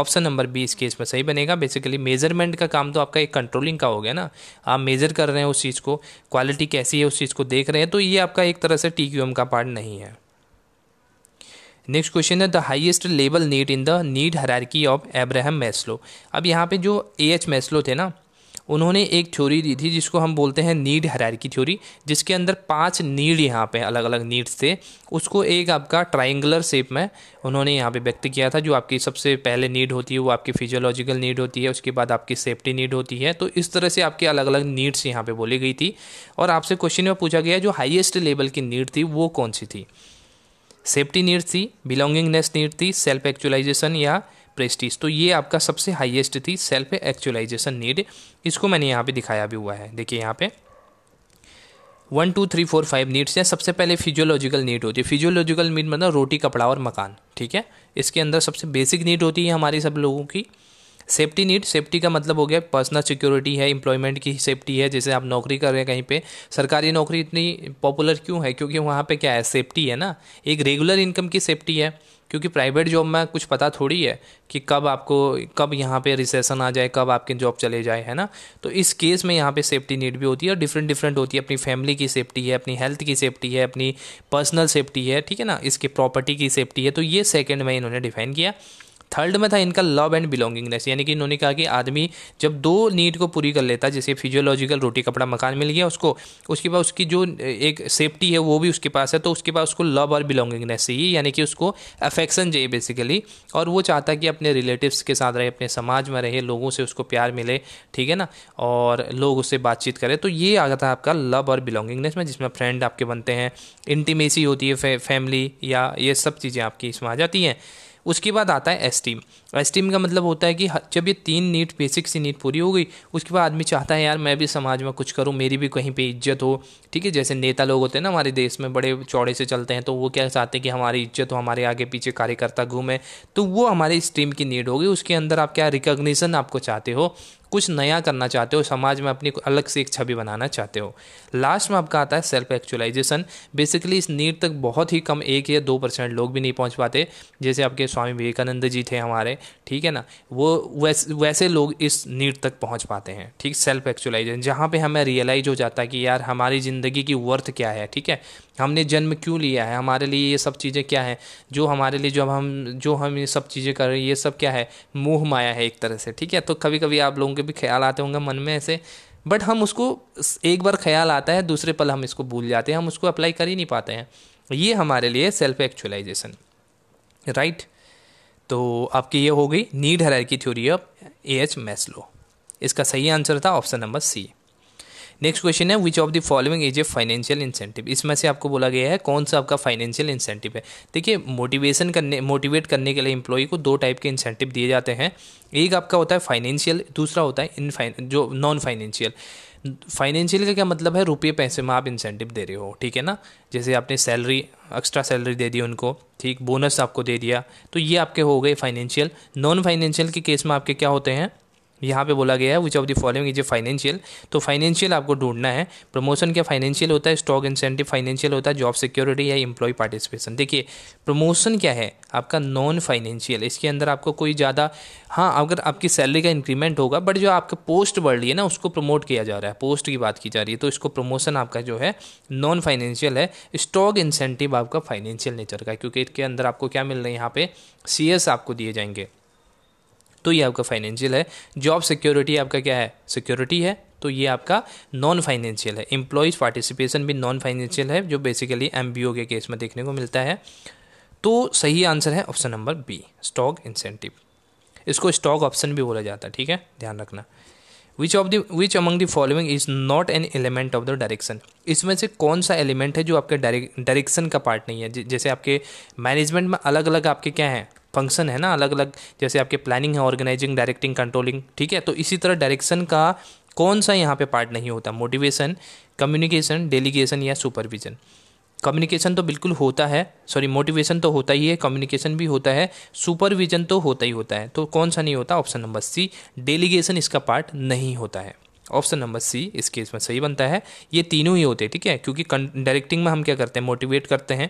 ऑप्शन नंबर बी इस केस में सही बनेगा बेसिकली मेजरमेंट का काम तो आपका एक कंट्रोलिंग का हो गया ना आप मेजर कर रहे हैं उस चीज़ को क्वालिटी कैसी है उस चीज़ को देख रहे हैं तो ये आपका एक तरह से टी का पार्ट नहीं है नेक्स्ट क्वेश्चन है the highest level need in the need hierarchy of Abraham Maslow अब यहाँ पे जो ए एच मैस्लो थे ना उन्होंने एक थ्योरी दी थी जिसको हम बोलते हैं नीड हरार की थ्योरी जिसके अंदर पांच नीड यहाँ पे अलग अलग नीड्स थे उसको एक आपका ट्राइंगुलर शेप में उन्होंने यहाँ पे व्यक्त किया था जो आपकी सबसे पहले नीड होती है वो आपकी फिजियोलॉजिकल नीड होती है उसके बाद आपकी सेफ्टी नीड होती है तो इस तरह से आपकी अलग अलग नीड्स यहाँ पर बोली गई थी और आपसे क्वेश्चन में पूछा गया जो हाइएस्ट लेवल की नीड थी वो कौन सी थी सेफ्टी नीड थी बिलोंगिंगनेस नीड थी सेल्फ एक्चुअलाइजेशन या प्रेस्टीज तो ये आपका सबसे हाईएस्ट थी सेल्फ एक्चुअलाइजेशन नीड इसको मैंने यहाँ पे दिखाया भी हुआ है देखिए यहाँ पे one two three four five needs हैं सबसे पहले फिजियोलॉजिकल नीड होती है फिजियोलॉजिकल नीड मतलब रोटी कपड़ा और मकान ठीक है इसके अंदर सबसे बेसिक नीड होती है हमारी सब लोगों की सेफ्टी नीड सेफ्टी का मतलब हो गया पर्सनल सिक्योरिटी है एम्प्लॉयमेंट की सेफ्टी है जैसे आप नौकरी कर रहे हैं कहीं पे सरकारी नौकरी इतनी पॉपुलर क्यों है क्योंकि वहाँ पे क्या है सेफ्टी है ना एक रेगुलर इनकम की सेफ्टी है क्योंकि प्राइवेट जॉब में कुछ पता थोड़ी है कि कब आपको कब यहाँ पे रिसेशन आ जाए कब आपके जॉब चले जाए है ना तो इस केस में यहाँ पे सेफ्टी नीड भी होती है और डिफरेंट डिफरेंट होती है अपनी फैमिली की सेफ्टी है अपनी हेल्थ की सेफ्टी है अपनी पर्सनल सेफ्टी है ठीक है ना इसके प्रॉपर्टी की सेफ्टी है तो ये सेकेंड में इन्होंने डिफाइन किया थर्ड में था इनका लव एंड बिलोंगिंगनेस यानी कि इन्होंने कहा कि आदमी जब दो नीड को पूरी कर लेता है जैसे फिजियोलॉजिकल रोटी कपड़ा मकान मिल गया उसको उसके बाद उसकी जो एक सेफ्टी है वो भी उसके पास है तो उसके पास उसको लव और बिलोंगिंगनेस चाहिए यानी कि उसको अफेक्शन चाहिए बेसिकली और वो चाहता कि अपने रिलेटिव्स के साथ रहे अपने समाज में रहे लोगों से उसको प्यार मिले ठीक है ना और लोग उससे बातचीत करें तो ये आ जाता है आपका लव और बिलोंगिंगनेस में जिसमें फ्रेंड आपके बनते हैं इंटीमेसी होती है फैमिली या ये सब चीज़ें आपकी इसमें आ जाती हैं उसके बाद आता है एस टीम एस टीम का मतलब होता है कि जब ये तीन नीट बेसिक सी नीट पूरी हो गई उसके बाद आदमी चाहता है यार मैं भी समाज में कुछ करूँ मेरी भी कहीं पे इज्जत हो ठीक है जैसे नेता लोग होते हैं ना हमारे देश में बड़े चौड़े से चलते हैं तो वो क्या चाहते हैं कि हमारी इज्जत हो हमारे आगे पीछे कार्यकर्ता घूमे तो वो हमारे स्ट्रीम की नीड होगी उसके अंदर आप क्या रिकग्निशन आपको चाहते हो कुछ नया करना चाहते हो समाज में अपनी अलग से एक छवि बनाना चाहते हो लास्ट में आपका आता है सेल्फ एक्चुअलाइजेशन बेसिकली इस नीड तक बहुत ही कम एक या दो परसेंट लोग भी नहीं पहुँच पाते जैसे आपके स्वामी विवेकानंद जी थे हमारे ठीक है ना वो वैसे वैसे लोग इस नीड तक पहुँच पाते हैं ठीक सेल्फ एक्चुअलाइजेशन जहाँ पर हमें रियलाइज हो जाता है कि यार हमारी ज़िंदगी की वर्थ क्या है ठीक है हमने जन्म क्यों लिया है हमारे लिए ये सब चीज़ें क्या हैं जो हमारे लिए जब हम जो हम ये सब चीज़ें कर रहे हैं ये सब क्या है मोह माया है एक तरह से ठीक है तो कभी कभी आप लोगों के के भी ख्याल आते होंगे मन में ऐसे बट हम उसको एक बार ख्याल आता है दूसरे पल हम इसको भूल जाते हैं हम उसको अप्लाई कर ही नहीं पाते हैं ये हमारे लिए सेल्फ एक्चुअलाइजेशन राइट तो आपकी ये हो गई नीड की theory of A H Maslow इसका सही आंसर था option number C next question है which of the following is a financial incentive इसमें से आपको बोला गया है कौन सा आपका फाइनेंशियल इंसेंटिव है देखिए मोटिवेशन करने मोटिवेट करने के लिए इंप्लॉई को दो टाइप के इंसेंटिव दिए जाते हैं एक आपका होता है फाइनेंशियल दूसरा होता है इन जो नॉन फाइनेंशियल फाइनेंशियल का क्या मतलब है रुपये पैसे में आप इंसेंटिव दे रहे हो ठीक है ना जैसे आपने सैलरी एक्स्ट्रा सैलरी दे दी उनको ठीक बोनस आपको दे दिया तो ये आपके हो गए फाइनेंशियल नॉन फाइनेंशियल के केस में आपके क्या होते हैं यहाँ पे बोला गया है which of the following is a financial तो फाइनेंशियल आपको ढूंढना है प्रमोशन क्या फाइनेंशियल होता है स्टॉक इंसेंटिव फाइनेंशियल होता है जॉब सिक्योरिटी या एम्प्लॉय पार्टिसिपेशन देखिए प्रमोशन क्या है आपका नॉन फाइनेंशियल इसके अंदर आपको कोई ज़्यादा हाँ अगर आपकी सैलरी का इंक्रीमेंट होगा बट जो आपका पोस्ट बढ़ रही है ना उसको प्रमोट किया जा रहा है पोस्ट की बात की जा रही है तो इसको प्रमोशन आपका जो है नॉन फाइनेंशियल है स्टॉक इंसेंटिव आपका फाइनेंशियल नेचर का क्योंकि इसके अंदर आपको क्या मिल रहा है यहाँ पे सी आपको दिए जाएंगे तो ये आपका फाइनेंशियल है जॉब सिक्योरिटी आपका क्या है सिक्योरिटी है तो ये आपका नॉन फाइनेंशियल है एम्प्लॉयज़ पार्टिसिपेशन भी नॉन फाइनेंशियल है जो बेसिकली एम के केस में देखने को मिलता है तो सही आंसर है option number B stock incentive इसको स्टॉक ऑप्शन भी बोला जाता है ठीक है ध्यान रखना which of the which among the following is not an element of the direction इसमें से कौन सा एलिमेंट है जो आपके डायरेक्शन का पार्ट नहीं है जैसे आपके मैनेजमेंट में अलग अलग आपके क्या हैं फंक्शन है ना अलग अलग जैसे आपके प्लानिंग है ऑर्गेनाइजिंग डायरेक्टिंग कंट्रोलिंग ठीक है तो इसी तरह डायरेक्शन का कौन सा यहाँ पे पार्ट नहीं होता मोटिवेशन कम्युनिकेशन डेलीगेशन या सुपरविजन कम्युनिकेशन तो बिल्कुल होता है सॉरी मोटिवेशन तो होता ही है कम्युनिकेशन भी होता है सुपरविजन तो होता ही होता है तो कौन सा नहीं होता ऑप्शन नंबर सी डेलीगेशन इसका पार्ट नहीं होता है ऑप्शन नंबर सी इस केस में सही बनता है ये तीनों ही होते हैं ठीक है क्योंकि डायरेक्टिंग में हम क्या करते हैं मोटिवेट करते हैं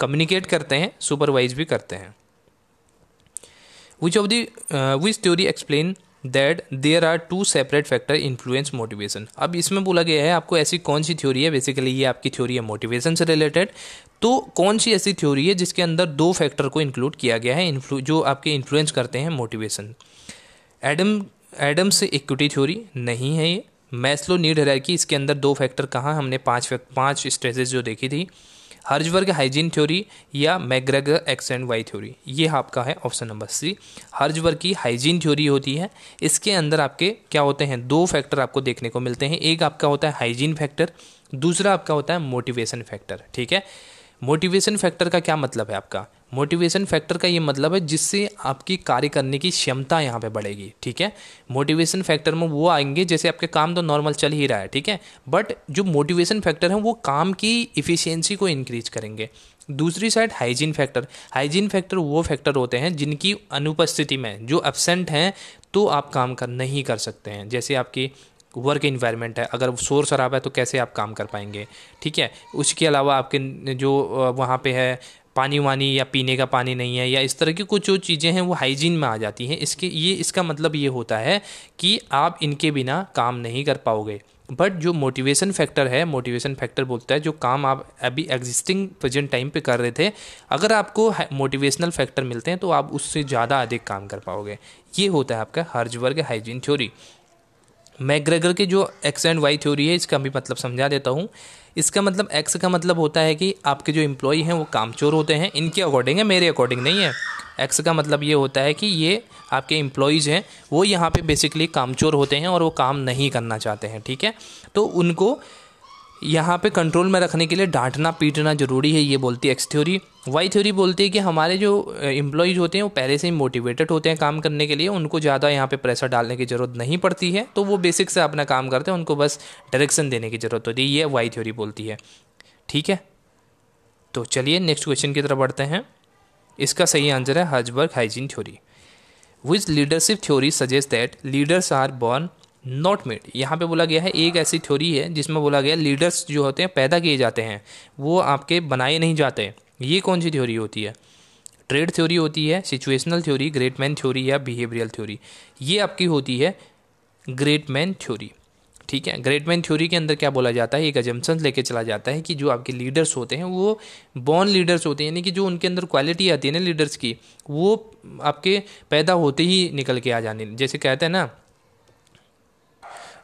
कम्युनिकेट करते हैं सुपरवाइज भी करते हैं which of the uh, which theory explain that there are two separate factor influence motivation अब इसमें बोला गया है आपको ऐसी कौन सी थ्योरी है बेसिकली ये आपकी थ्योरी है मोटिवेशन से रिलेटेड तो कौन सी ऐसी थ्योरी है जिसके अंदर दो फैक्टर को इंक्लूड किया गया है जो आपके इन्फ्लुएंस करते हैं मोटिवेशन एडम एडम से इक्विटी थ्योरी नहीं है ये मैस्लो नीड की इसके अंदर दो फैक्टर कहाँ हमने पाँच पाँच स्ट्रेसेस जो देखी थी हर्जवर्ग हाइजीन थ्योरी या McGregor X and Y theory ये आपका है ऑप्शन नंबर सी हर्जवर्ग की हाइजीन थ्योरी होती है इसके अंदर आपके क्या होते हैं दो फैक्टर आपको देखने को मिलते हैं एक आपका होता है हाइजीन फैक्टर दूसरा आपका होता है मोटिवेशन फैक्टर ठीक है मोटिवेशन फैक्टर का क्या मतलब है आपका मोटिवेशन फैक्टर का ये मतलब है जिससे आपकी कार्य करने की क्षमता यहाँ पे बढ़ेगी ठीक है मोटिवेशन फैक्टर में वो आएंगे जैसे आपके काम तो नॉर्मल चल ही रहा है ठीक है बट जो मोटिवेशन फैक्टर है वो काम की इफ़िशियंसी को इंक्रीज करेंगे दूसरी side hygiene factor hygiene factor वो फैक्टर होते हैं जिनकी अनुपस्थिति में जो एबसेंट हैं तो आप काम कर नहीं कर सकते हैं जैसे आपकी वर्क इन्वायरमेंट है अगर शोर शराब है तो कैसे आप काम कर पाएंगे ठीक है उसके अलावा आपके जो वहाँ पे है पानी वानी या पीने का पानी नहीं है या इस तरह की कुछ जो चीज़ें हैं वो हाइजीन में आ जाती हैं इसके ये इसका मतलब ये होता है कि आप इनके बिना काम नहीं कर पाओगे बट जो मोटिवेशन फैक्टर है मोटिवेशन फैक्टर बोलता है जो काम आप अभी एग्जिस्टिंग प्रेजेंट टाइम पे कर रहे थे अगर आपको मोटिवेशनल फैक्टर मिलते हैं तो आप उससे ज़्यादा अधिक काम कर पाओगे ये होता है आपका हर्ज वर्ग हाइजीन थ्योरी मैग्रेगर के जो एक्स एंड वाई थ्योरी है इसका भी मतलब समझा देता हूँ इसका मतलब एक्स का मतलब होता है कि आपके जो इम्प्लॉई हैं वो कामचोर होते हैं इनके अकॉर्डिंग है मेरे अकॉर्डिंग नहीं है एक्स का मतलब ये होता है कि ये आपके इम्प्लॉयज़ हैं वो यहाँ पे बेसिकली कामचोर होते हैं और वो काम नहीं करना चाहते हैं ठीक है तो उनको यहाँ पे कंट्रोल में रखने के लिए डांटना पीटना ज़रूरी है ये बोलती है एक्स थ्योरी वाई थ्योरी बोलती है कि हमारे जो एम्प्लॉयज़ होते हैं वो पहले से ही मोटिवेटेड होते हैं काम करने के लिए उनको ज़्यादा यहाँ पे प्रेशर डालने की ज़रूरत नहीं पड़ती है तो वो बेसिक से अपना काम करते हैं उनको बस डायरेक्शन देने की ज़रूरत होती है ये वाई थ्योरी बोलती है ठीक है तो चलिए नेक्स्ट क्वेश्चन की तरफ बढ़ते हैं इसका सही आंसर है Herzberg hygiene theory which leadership theory suggest that leaders are born not made यहाँ पे बोला गया है एक ऐसी थ्योरी है जिसमें बोला गया लीडर्स जो होते हैं पैदा किए जाते हैं वो आपके बनाए नहीं जाते ये कौन सी थ्योरी होती है ट्रेड थ्योरी होती है situational theory great man theory या बिहेवियरल थ्योरी ये आपकी होती है ग्रेट मैन थ्योरी ठीक है ग्रेट मैन थ्योरी के अंदर क्या बोला जाता है एक एजम्पन लेके चला जाता है कि जो आपके लीडर्स होते हैं वो बॉर्न लीडर्स होते हैं यानी कि जो उनके अंदर क्वालिटी आती है ना लीडर्स की वो आपके पैदा होते ही निकल के आ जाने जैसे कहते हैं ना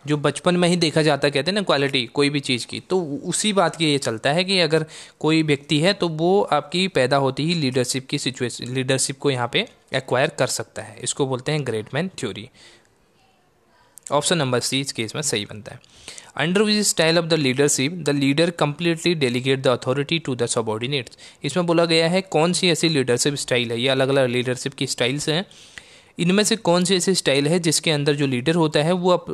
जो बचपन में ही देखा जाता कहते हैं ना क्वालिटी कोई भी चीज़ की तो उसी बात की ये चलता है कि अगर कोई व्यक्ति है तो वो आपकी पैदा होती ही लीडरशिप की सिचुएशन लीडरशिप को यहाँ पे एक्वायर कर सकता है इसको बोलते हैं great man theory option number C इस केस में सही बनता है under which style of the leadership the leader completely delegate the authority to the subordinates इसमें बोला गया है कौन सी ऐसी लीडरशिप स्टाइल है ये अलग अलग लीडरशिप की स्टाइल्स हैं इनमें से कौन से ऐसे स्टाइल है जिसके अंदर जो लीडर होता है वो आप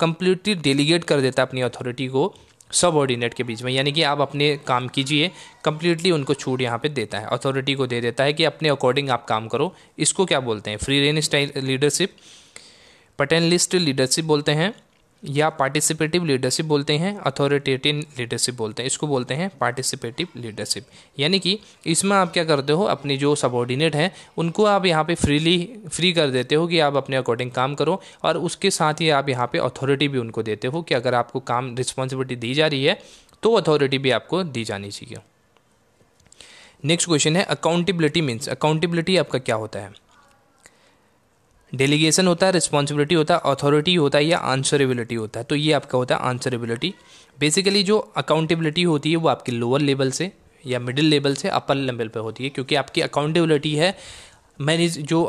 कंप्लीटली डेलीगेट कर देता है अपनी अथॉरिटी को सब ऑर्डिनेट के बीच में यानी कि आप अपने काम कीजिए कम्प्लीटली उनको छूट यहाँ पे देता है अथॉरिटी को दे देता है कि अपने अकॉर्डिंग आप काम करो इसको क्या बोलते हैं free rein style leadership paternalist leadership बोलते हैं या पार्टिसिपेटिव लीडरशिप बोलते हैं अथॉरिटेटिव लीडरशिप बोलते हैं इसको बोलते हैं पार्टिसिपेटिव लीडरशिप यानी कि इसमें आप क्या करते हो अपनी जो सबॉर्डिनेट हैं उनको आप यहाँ पे फ्रीली फ्री कर देते हो कि आप अपने अकॉर्डिंग काम करो और उसके साथ ही आप यहाँ पे अथॉरिटी भी उनको देते हो कि अगर आपको काम रिस्पॉन्सिबिलिटी दी जा रही है तो अथॉरिटी भी आपको दी जानी चाहिए नेक्स्ट क्वेश्चन है अकाउंटेबिलिटी मीन्स अकाउंटेबिलिटी आपका क्या होता है डेलीगेशन होता है रिस्पॉन्सिबिलिटी होता है अथॉरिटी होता है या आंसरेबिलिटी होता है तो ये आपका होता है आंसरेबिलिटी बेसिकली जो अकाउंटेबिलिटी होती है वो आपके लोअर लेवल से या मिडिल लेवल से अपर लेवल पर होती है क्योंकि आपकी अकाउंटेबिलिटी है मैनेज जो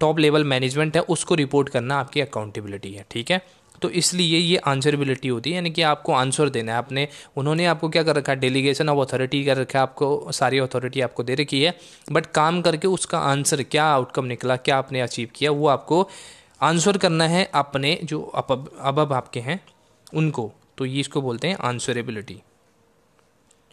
टॉप लेवल मैनेजमेंट है उसको रिपोर्ट करना आपकी अकाउंटेबिलिटी है ठीक है तो इसलिए ये आंसरेबिलिटी होती है यानी कि आपको आंसर देना है आपने उन्होंने आपको क्या कर रखा है डेलीगेशन ऑफ अथॉरिटी कर रखा है आपको सारी अथॉरिटी आपको दे रखी है बट काम करके उसका आंसर क्या आउटकम निकला क्या आपने अचीव किया वो आपको आंसर करना है अपने जो अब अब आपके हैं उनको तो ये इसको बोलते हैं आंसरेबिलिटी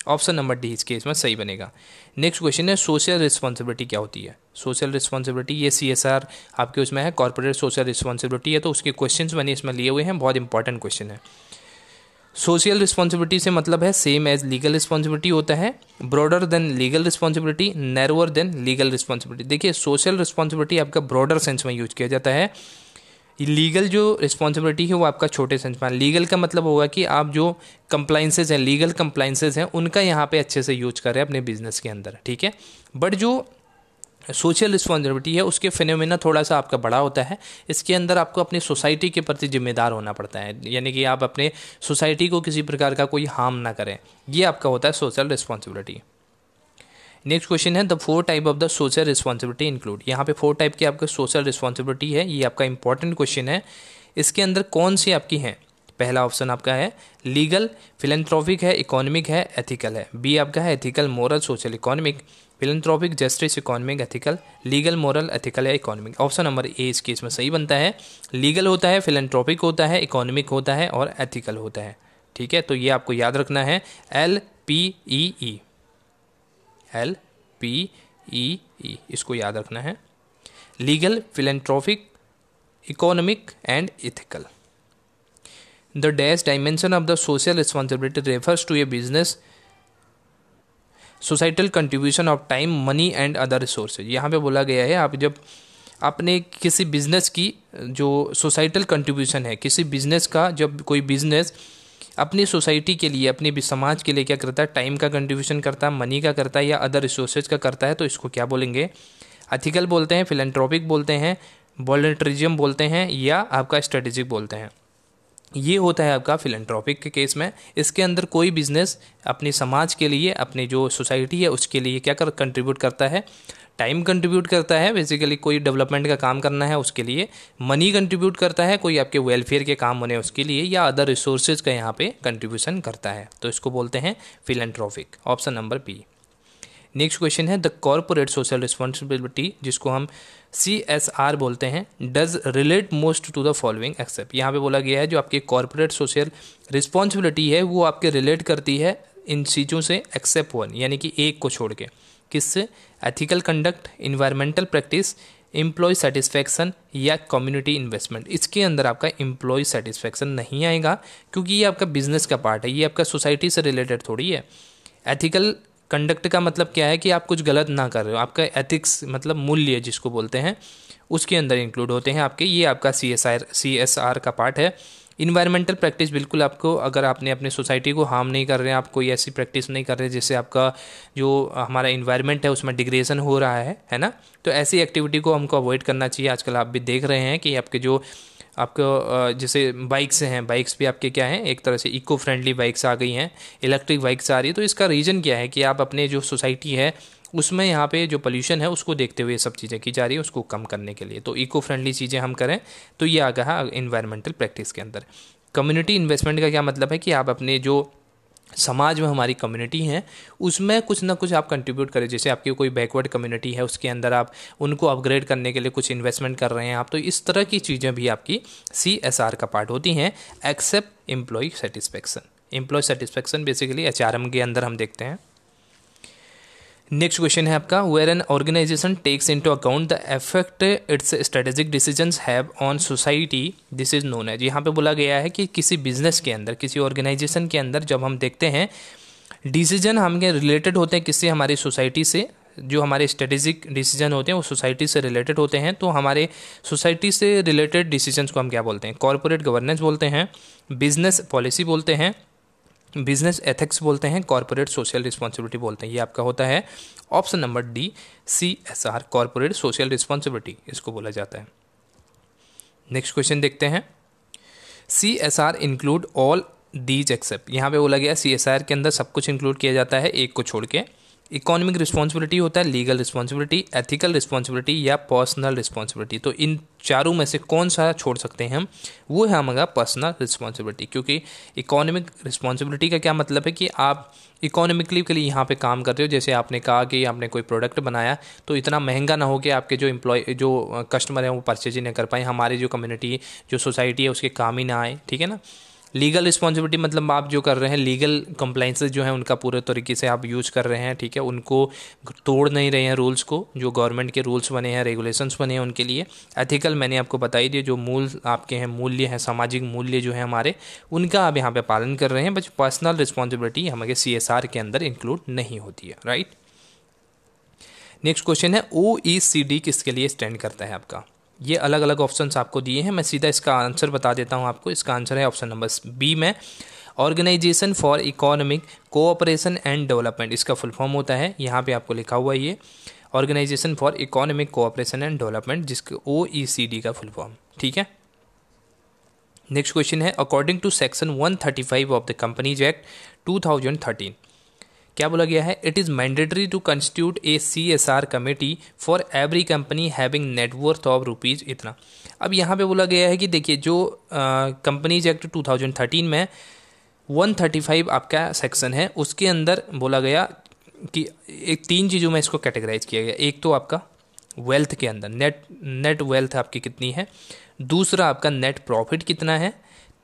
ऑप्शन नंबर डी इस केस में सही बनेगा नेक्स्ट क्वेश्चन है सोशल रिस्पॉन्सिबिलिटी क्या होती है सोशल रिस्पॉन्सिबिलिटी ये सी एस आर आपके उसमें है कॉर्पोरेट सोशल रिस्पॉन्सिबिलिटी है तो उसके क्वेश्चन मैंने इसमें लिए हुए हैं बहुत इंपॉर्टेंट क्वेश्चन है सोशल रिस्पॉन्सिबिलिटी से मतलब है सेम एज लीगल रिस्पॉन्सिबिलिटी होता है broader than legal responsibility narrower than legal responsibility देखिए सोशल रिस्पॉन्सिबिलिटी आपका ब्रॉडर सेंस में यूज किया जाता है लीगल जो रिस्पॉन्सिबिलिटी है वो आपका छोटे संस्थान लीगल का मतलब होगा कि आप जो कंप्लाइंसेज हैं लीगल कंप्लाइंसेज हैं उनका यहाँ पे अच्छे से यूज करें अपने बिजनेस के अंदर ठीक है बट जो सोशल रिस्पॉन्सिबिलिटी है उसके फिनोमिना थोड़ा सा आपका बड़ा होता है इसके अंदर आपको अपनी सोसाइटी के प्रति जिम्मेदार होना पड़ता है यानी कि आप अपने सोसाइटी को किसी प्रकार का कोई हार्म ना करें ये आपका होता है सोशल रिस्पॉन्सिबिलिटी नेक्स्ट क्वेश्चन है the four type of the social responsibility include यहाँ पे फोर टाइप की आपका सोशल रिस्पॉन्सिबिलिटी है ये आपका इंपॉर्टेंट क्वेश्चन है इसके अंदर कौन सी आपकी हैं पहला ऑप्शन आपका है लीगल फिलेंथ्रॉफिक है इकोनॉमिक है एथिकल है बी आपका है ethical moral social economic philanthropic justice economic ethical legal moral ethical या इकोनॉमिक ऑप्शन नंबर ए इस केस में सही बनता है लीगल होता है फिलेंथ्रॉफिक होता है इकोनॉमिक होता है और एथिकल होता है ठीक है तो ये आपको याद रखना है L P E E L P E E इसको याद रखना है legal philanthropic economic and ethical the dash dimension of the social responsibility refers to a business societal contribution of time money and other resources यहाँ पे बोला गया है आप जब आपने किसी बिजनेस की जो सोसाइटल कंट्रीब्यूशन है किसी बिजनेस का जब कोई बिजनेस अपनी सोसाइटी के लिए अपने समाज के लिए क्या करता है टाइम का कंट्रीब्यूशन करता है मनी का करता है या अदर रिसोर्सेज का करता है तो इसको क्या बोलेंगे अथिकल बोलते हैं फिलेंट्रॉपिक बोलते हैं वॉलेंट्रिजियम बोलते हैं या आपका स्ट्रेटेजिक बोलते हैं ये होता है आपका फिलेंट्रॉपिक के केस में इसके अंदर कोई बिजनेस अपने समाज के लिए अपने जो सोसाइटी है उसके लिए क्या कर कंट्रीब्यूट करता है टाइम कंट्रीब्यूट करता है बेसिकली कोई डेवलपमेंट का काम करना है उसके लिए मनी कंट्रीब्यूट करता है कोई आपके वेलफेयर के काम होने उसके लिए या अदर रिसोर्सेज का यहाँ पे कंट्रीब्यूशन करता है तो इसको बोलते हैं philanthropic option number B next question है द कॉरपोरेट सोशल रिस्पॉन्सिबिलिटी जिसको हम सी एस आर बोलते हैं does relate most to the following except यहाँ पे बोला गया है जो आपकी कॉरपोरेट सोशल रिस्पॉन्सिबिलिटी है वो आपके रिलेट करती है इन चीज़ों से एक्सेप्ट वन यानी कि एक को छोड़ के किससे ethical conduct environmental practice employee satisfaction या कम्युनिटी इन्वेस्टमेंट इसके अंदर आपका एम्प्लॉय सेटिस्फैक्शन नहीं आएगा क्योंकि ये आपका बिजनेस का पार्ट है ये आपका सोसाइटी से रिलेटेड थोड़ी है एथिकल कंडक्ट का मतलब क्या है कि आप कुछ गलत ना कर रहे हो आपका एथिक्स मतलब मूल्य जिसको बोलते हैं उसके अंदर इंक्लूड होते हैं आपके ये आपका C S R C S R का पार्ट है इन्वायरमेंटल प्रैक्टिस बिल्कुल आपको अगर आपने अपने सोसाइटी को हार्म नहीं कर रहे हैं आप कोई ऐसी प्रैक्टिस नहीं कर रहे जिससे आपका जो हमारा इन्वायरमेंट है उसमें डिग्रेशन हो रहा है है ना तो ऐसी एक्टिविटी को हमको अवॉइड करना चाहिए आजकल आप भी देख रहे हैं कि आपके जो आपको जैसे बाइक्स हैं बाइक्स भी आपके क्या हैं एक तरह से इको फ्रेंडली बाइक्स आ गई हैं इलेक्ट्रिक बाइक्स आ रही है तो इसका रीज़न क्या है कि आप अपने जो सोसाइटी है उसमें यहाँ पे जो पोल्यूशन है उसको देखते हुए सब चीज़ें की जा रही है उसको कम करने के लिए तो इको फ्रेंडली चीज़ें हम करें तो ये आ गया इन्वायरमेंटल प्रैक्टिस के अंदर कम्युनिटी इन्वेस्टमेंट का क्या मतलब है कि आप अपने जो समाज में हमारी कम्युनिटी है उसमें कुछ ना कुछ आप कंट्रीब्यूट करें जैसे आपकी कोई बैकवर्ड कम्युनिटी है उसके अंदर आप उनको अपग्रेड करने के लिए कुछ इन्वेस्टमेंट कर रहे हैं आप तो इस तरह की चीज़ें भी आपकी सी एस आर का पार्ट होती हैं except employee satisfaction employee satisfaction basically H R M के अंदर हम देखते हैं नेक्स्ट क्वेश्चन है आपका where an organisation takes into account the effect its strategic decisions have on society this is known as यहाँ पे बोला गया है कि किसी बिजनेस के अंदर किसी ऑर्गेनाइजेशन के अंदर जब हम देखते हैं डिसीजन हम के रिलेटेड होते हैं किससे हमारी सोसाइटी से जो हमारे स्ट्रेटेजिक डिसीजन होते हैं वो सोसाइटी से रिलेटेड होते हैं तो हमारे सोसाइटी से रिलेटेड डिसीजंस को हम क्या बोलते हैं कॉरपोरेट गवर्नेंस बोलते हैं बिजनेस पॉलिसी बोलते हैं बिजनेस एथिक्स बोलते हैं कॉरपोरेट सोशल रिस्पॉन्सिबिलिटी बोलते हैं ये आपका होता है option number D C S R corporate social responsibility इसको बोला जाता है नेक्स्ट क्वेश्चन देखते हैं C S R include all these except यहाँ पे बोला गया सी एस आर के अंदर सब कुछ इंक्लूड किया जाता है एक को छोड़ के इकोनॉमिक रिस्पॉन्सिबिलिटी होता है लीगल रिस्पॉन्सिबिलिटी एथिकल रिस्पॉन्सिबिलिटी या पर्सनल रिस्पॉन्सिबिलिटी तो इन चारों में से कौन सा छोड़ सकते हैं हम वो है हमारा पर्सनल रिस्पॉन्सिबिलिटी क्योंकि इकोनॉमिक रिस्पॉन्सिबिलिटी का क्या मतलब है कि आप इकोनॉमिकली के लिए यहाँ पे काम कर रहे हो जैसे आपने कहा कि आपने कोई प्रोडक्ट बनाया तो इतना महंगा ना हो कि आपके जो एम्प्लॉय जो कस्टमर हैं वो परचेज ही ना कर पाए हमारी जो कम्युनिटी जो सोसाइटी है उसके काम ही ना आए ठीक है ना लीगल रिस्पॉन्सिबिलिटी मतलब आप जो कर रहे हैं लीगल कंप्लाइंस जो हैं उनका पूरे तरीके से आप यूज कर रहे हैं ठीक है उनको तोड़ नहीं रहे हैं रूल्स को जो गवर्नमेंट के रूल्स बने हैं रेगुलेशंस बने हैं उनके लिए एथिकल मैंने आपको बताई दिए जो मूल आपके हैं मूल्य हैं सामाजिक मूल्य जो है हमारे उनका आप यहाँ पर पालन कर रहे हैं बट पर्सनल रिस्पॉन्सिबिलिटी हमारे सी के अंदर इंक्लूड नहीं होती है राइट नेक्स्ट क्वेश्चन है ओ e किसके लिए स्टैंड करता है आपका ये अलग अलग ऑप्शंस आपको दिए हैं मैं सीधा इसका आंसर बता देता हूँ आपको इसका आंसर है ऑप्शन नंबर बी में organisation for economic cooperation and development इसका फुल फॉर्म होता है यहाँ पे आपको लिखा हुआ है ये organisation for economic cooperation and development जिसके ओ e का फुल फॉर्म ठीक है नेक्स्ट क्वेश्चन है according to section 135 of the companies act 2013 क्या बोला गया है it is mandatory to constitute a C S R committee for every company having net worth of rupees इतना अब यहाँ पे बोला गया है कि देखिए जो कंपनीज एक्ट 2013 में 135 आपका सेक्शन है उसके अंदर बोला गया कि एक तीन चीज़ों में इसको कैटेगराइज किया गया एक तो आपका वेल्थ के अंदर नेट नेट वेल्थ आपकी कितनी है दूसरा आपका नेट प्रॉफिट कितना है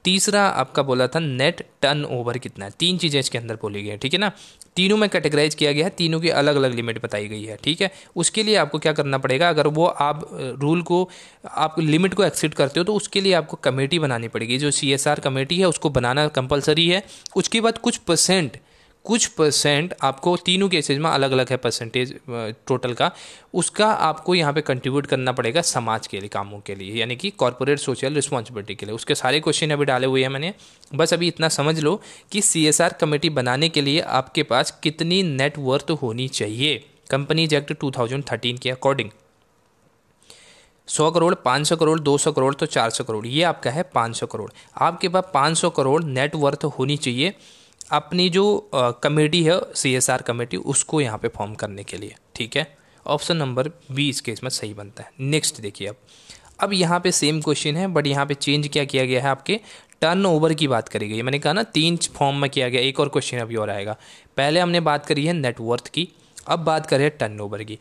तीसरा आपका बोला था नेट टर्न ओवर कितना है तीन चीज़ें इसके अंदर बोली गई हैं ठीक है ना तीनों में कैटेगराइज किया गया है तीनों की अलग अलग लिमिट बताई गई है ठीक है उसके लिए आपको क्या करना पड़ेगा अगर वो आप रूल को आप लिमिट को एक्सीड करते हो तो उसके लिए आपको कमेटी बनानी पड़ेगी जो सी कमेटी है उसको बनाना कंपलसरी है उसके बाद कुछ परसेंट कुछ परसेंट आपको तीनों केसेज में अलग अलग है परसेंटेज टोटल का उसका आपको यहाँ पे कंट्रीब्यूट करना पड़ेगा समाज के लिए कामों के लिए यानी कि कॉरपोरेट सोशल रिस्पॉन्सिबिलिटी के लिए उसके सारे क्वेश्चन अभी डाले हुए हैं मैंने बस अभी इतना समझ लो कि सी एस आर कमेटी बनाने के लिए आपके पास कितनी नेटवर्थ होनी चाहिए companies act two thousand thirteen के अकॉर्डिंग सौ करोड़ पाँच सौ करोड़ दो सौ करोड़ तो चार सौ करोड़ ये आपका है पाँच सौ करोड़ आपके पास पाँच सौ करोड़ नेटवर्थ होनी चाहिए अपनी जो कमेटी है सी एस आर कमेटी उसको यहाँ पे फॉर्म करने के लिए ठीक है ऑप्शन नंबर बी इस केस में सही बनता है नेक्स्ट देखिए अब अब यहाँ पे सेम क्वेश्चन है बट यहाँ पे चेंज क्या किया गया है आपके टर्न ओवर की बात करी गई मैंने कहा ना तीन फॉर्म में किया गया एक और क्वेश्चन अभी और आएगा पहले हमने बात करी है नेटवर्थ की अब बात करें टर्न ओवर की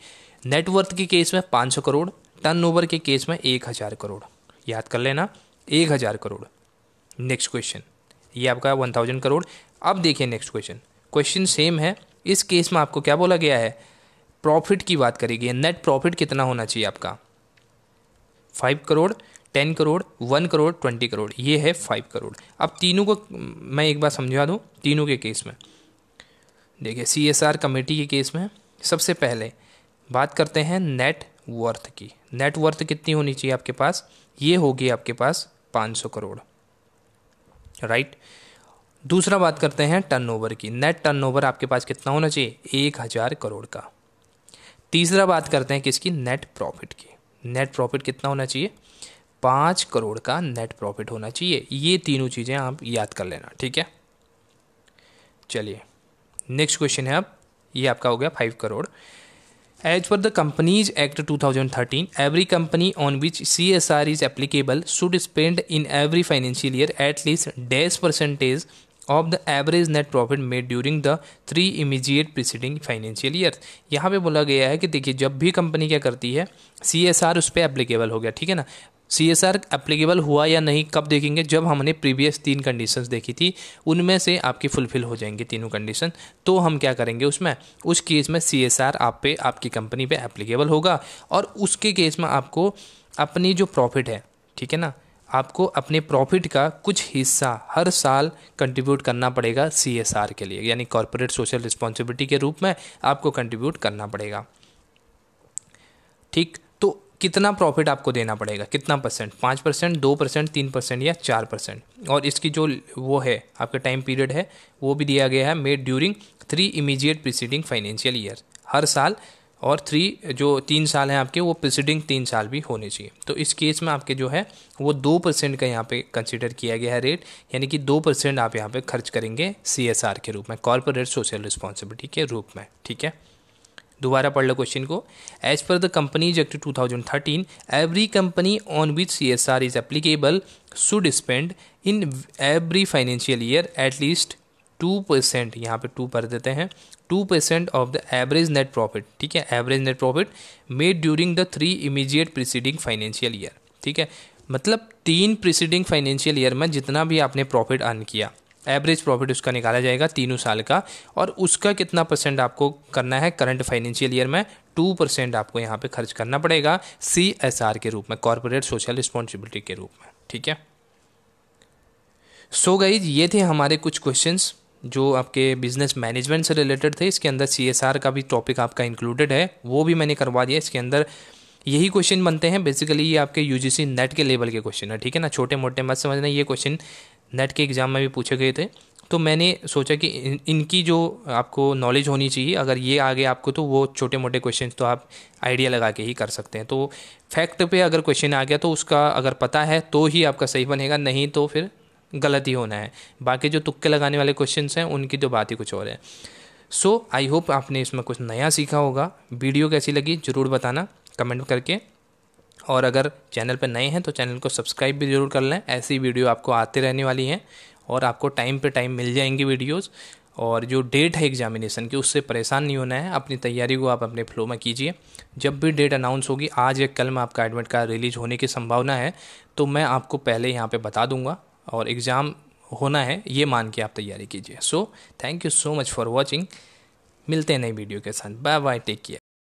नेटवर्थ के केस में पाँच सौ करोड़ टर्न ओवर के केस में एक हज़ार करोड़ याद कर लेना एक हज़ार करोड़ नेक्स्ट क्वेश्चन ये आपका वन थाउजेंड करोड़ अब देखिए नेक्स्ट क्वेश्चन क्वेश्चन सेम है इस केस में आपको क्या बोला गया है प्रॉफिट की बात करेगी नेट प्रॉफिट कितना होना चाहिए आपका five crore ten crore one crore twenty crore ये है फाइव करोड़ अब तीनों को मैं एक बार समझा दूँ तीनों के केस में देखिए सी एस आर कमेटी के केस में सबसे पहले बात करते हैं नेट वर्थ की नेट वर्थ कितनी होनी चाहिए आपके पास ये होगी आपके पास पाँच सौ करोड़ राइट right? दूसरा बात करते हैं टर्नओवर की नेट टर्नओवर आपके पास कितना होना चाहिए एक हज़ार करोड़ का तीसरा बात करते हैं किसकी नेट प्रॉफिट की नेट प्रॉफिट कितना होना चाहिए पाँच करोड़ का नेट प्रॉफिट होना चाहिए ये तीनों चीज़ें आप याद कर लेना ठीक है चलिए नेक्स्ट क्वेश्चन है अब ये आपका हो गया five crore as per the companies act 2013 every company on which C S R is applicable should spend in every financial year at least dash percentage of the average net profit made during the three immediate preceding financial year यहाँ पे बोला गया है कि देखिए जब भी company क्या करती है सी एस आर उस पर एप्लीकेबल हो गया ठीक है ना सी एस आर एप्लीकेबल हुआ या नहीं कब देखेंगे जब हमने प्रीवियस तीन कंडीशंस देखी थी उनमें से आपकी फुलफिल हो जाएंगी तीनों कंडीशन तो हम क्या करेंगे उसमें उस केस में सी एस आर आप पे आपकी कंपनी पे एप्लीकेबल होगा और उसके केस में आपको अपनी जो प्रॉफिट है ठीक है ना आपको अपने प्रॉफिट का कुछ हिस्सा हर साल कंट्रीब्यूट करना पड़ेगा सी के लिए यानी कॉरपोरेट सोशल रिस्पॉन्सिबिलिटी के रूप में आपको कंट्रीब्यूट करना पड़ेगा ठीक तो कितना प्रॉफिट आपको देना पड़ेगा कितना परसेंट पाँच परसेंट दो परसेंट तीन परसेंट या चार परसेंट और इसकी जो वो है आपका टाइम पीरियड है वो भी दिया गया है made during three immediate preceding financial year हर साल और थ्री जो तीन साल हैं आपके वो प्रिसीडिंग तीन साल भी होने चाहिए तो इस केस में आपके जो है वो दो परसेंट का यहाँ पे कंसिडर किया गया है रेट यानी कि दो परसेंट आप यहाँ पे खर्च करेंगे सी एस आर के रूप में कॉरपोरेट सोशल रिस्पॉन्सिबिलिटी के रूप में ठीक है दोबारा पढ़ लो क्वेश्चन को as per the companies act 2013 every company on which C S R is applicable should spend in every financial year at least two percent यहाँ पे टू भर देते हैं two percent of the average net profit ठीक है average net profit made during the three immediate preceding financial year ठीक है मतलब तीन प्रिसीडिंग फाइनेंशियल ईयर में जितना भी आपने प्रॉफिट अर्न किया एवरेज प्रॉफिट उसका निकाला जाएगा तीनों साल का और उसका कितना परसेंट आपको करना है करंट फाइनेंशियल ईयर में टू परसेंट आपको यहाँ पे खर्च करना पड़ेगा सी एस आर के रूप में कॉरपोरेट सोशल रिस्पॉन्सिबिलिटी के रूप में ठीक है सो so ये थे हमारे कुछ क्वेश्चंस जो आपके बिजनेस मैनेजमेंट से रिलेटेड थे इसके अंदर सी का भी टॉपिक आपका इंक्लूडेड है वो भी मैंने करवा दिया इसके अंदर यही क्वेश्चन बनते हैं बेसिकली ये आपके यू नेट के लेवल के क्वेश्चन है ठीक है ना छोटे मोटे मत समझना ये क्वेश्चन नेट के एग्ज़ाम में भी पूछे गए थे तो मैंने सोचा कि इन, इनकी जो आपको नॉलेज होनी चाहिए अगर ये आ गए आपको तो वो छोटे मोटे क्वेश्चन तो आप आइडिया लगा के ही कर सकते हैं तो फैक्ट पे अगर क्वेश्चन आ गया तो उसका अगर पता है तो ही आपका सही बनेगा नहीं तो फिर गलत ही होना है बाकी जो तुक्के लगाने वाले क्वेश्चन हैं उनकी तो बात ही कुछ और है सो आई होप आपने इसमें कुछ नया सीखा होगा वीडियो कैसी लगी ज़रूर बताना कमेंट करके और अगर चैनल पर नए हैं तो चैनल को सब्सक्राइब भी ज़रूर कर लें ऐसी वीडियो आपको आते रहने वाली हैं और आपको टाइम पे टाइम मिल जाएंगी वीडियोस और जो डेट है एग्जामिनेशन की उससे परेशान नहीं होना है अपनी तैयारी को आप अपने फ्लो में कीजिए जब भी डेट अनाउंस होगी आज या कल में आपका एडमिट कार्ड रिलीज होने की संभावना है तो मैं आपको पहले यहाँ पर बता दूँगा और एग्ज़ाम होना है ये मान के आप तैयारी कीजिए so thank you so much for watching मिलते हैं नई वीडियो के साथ बाय बाय टेक केयर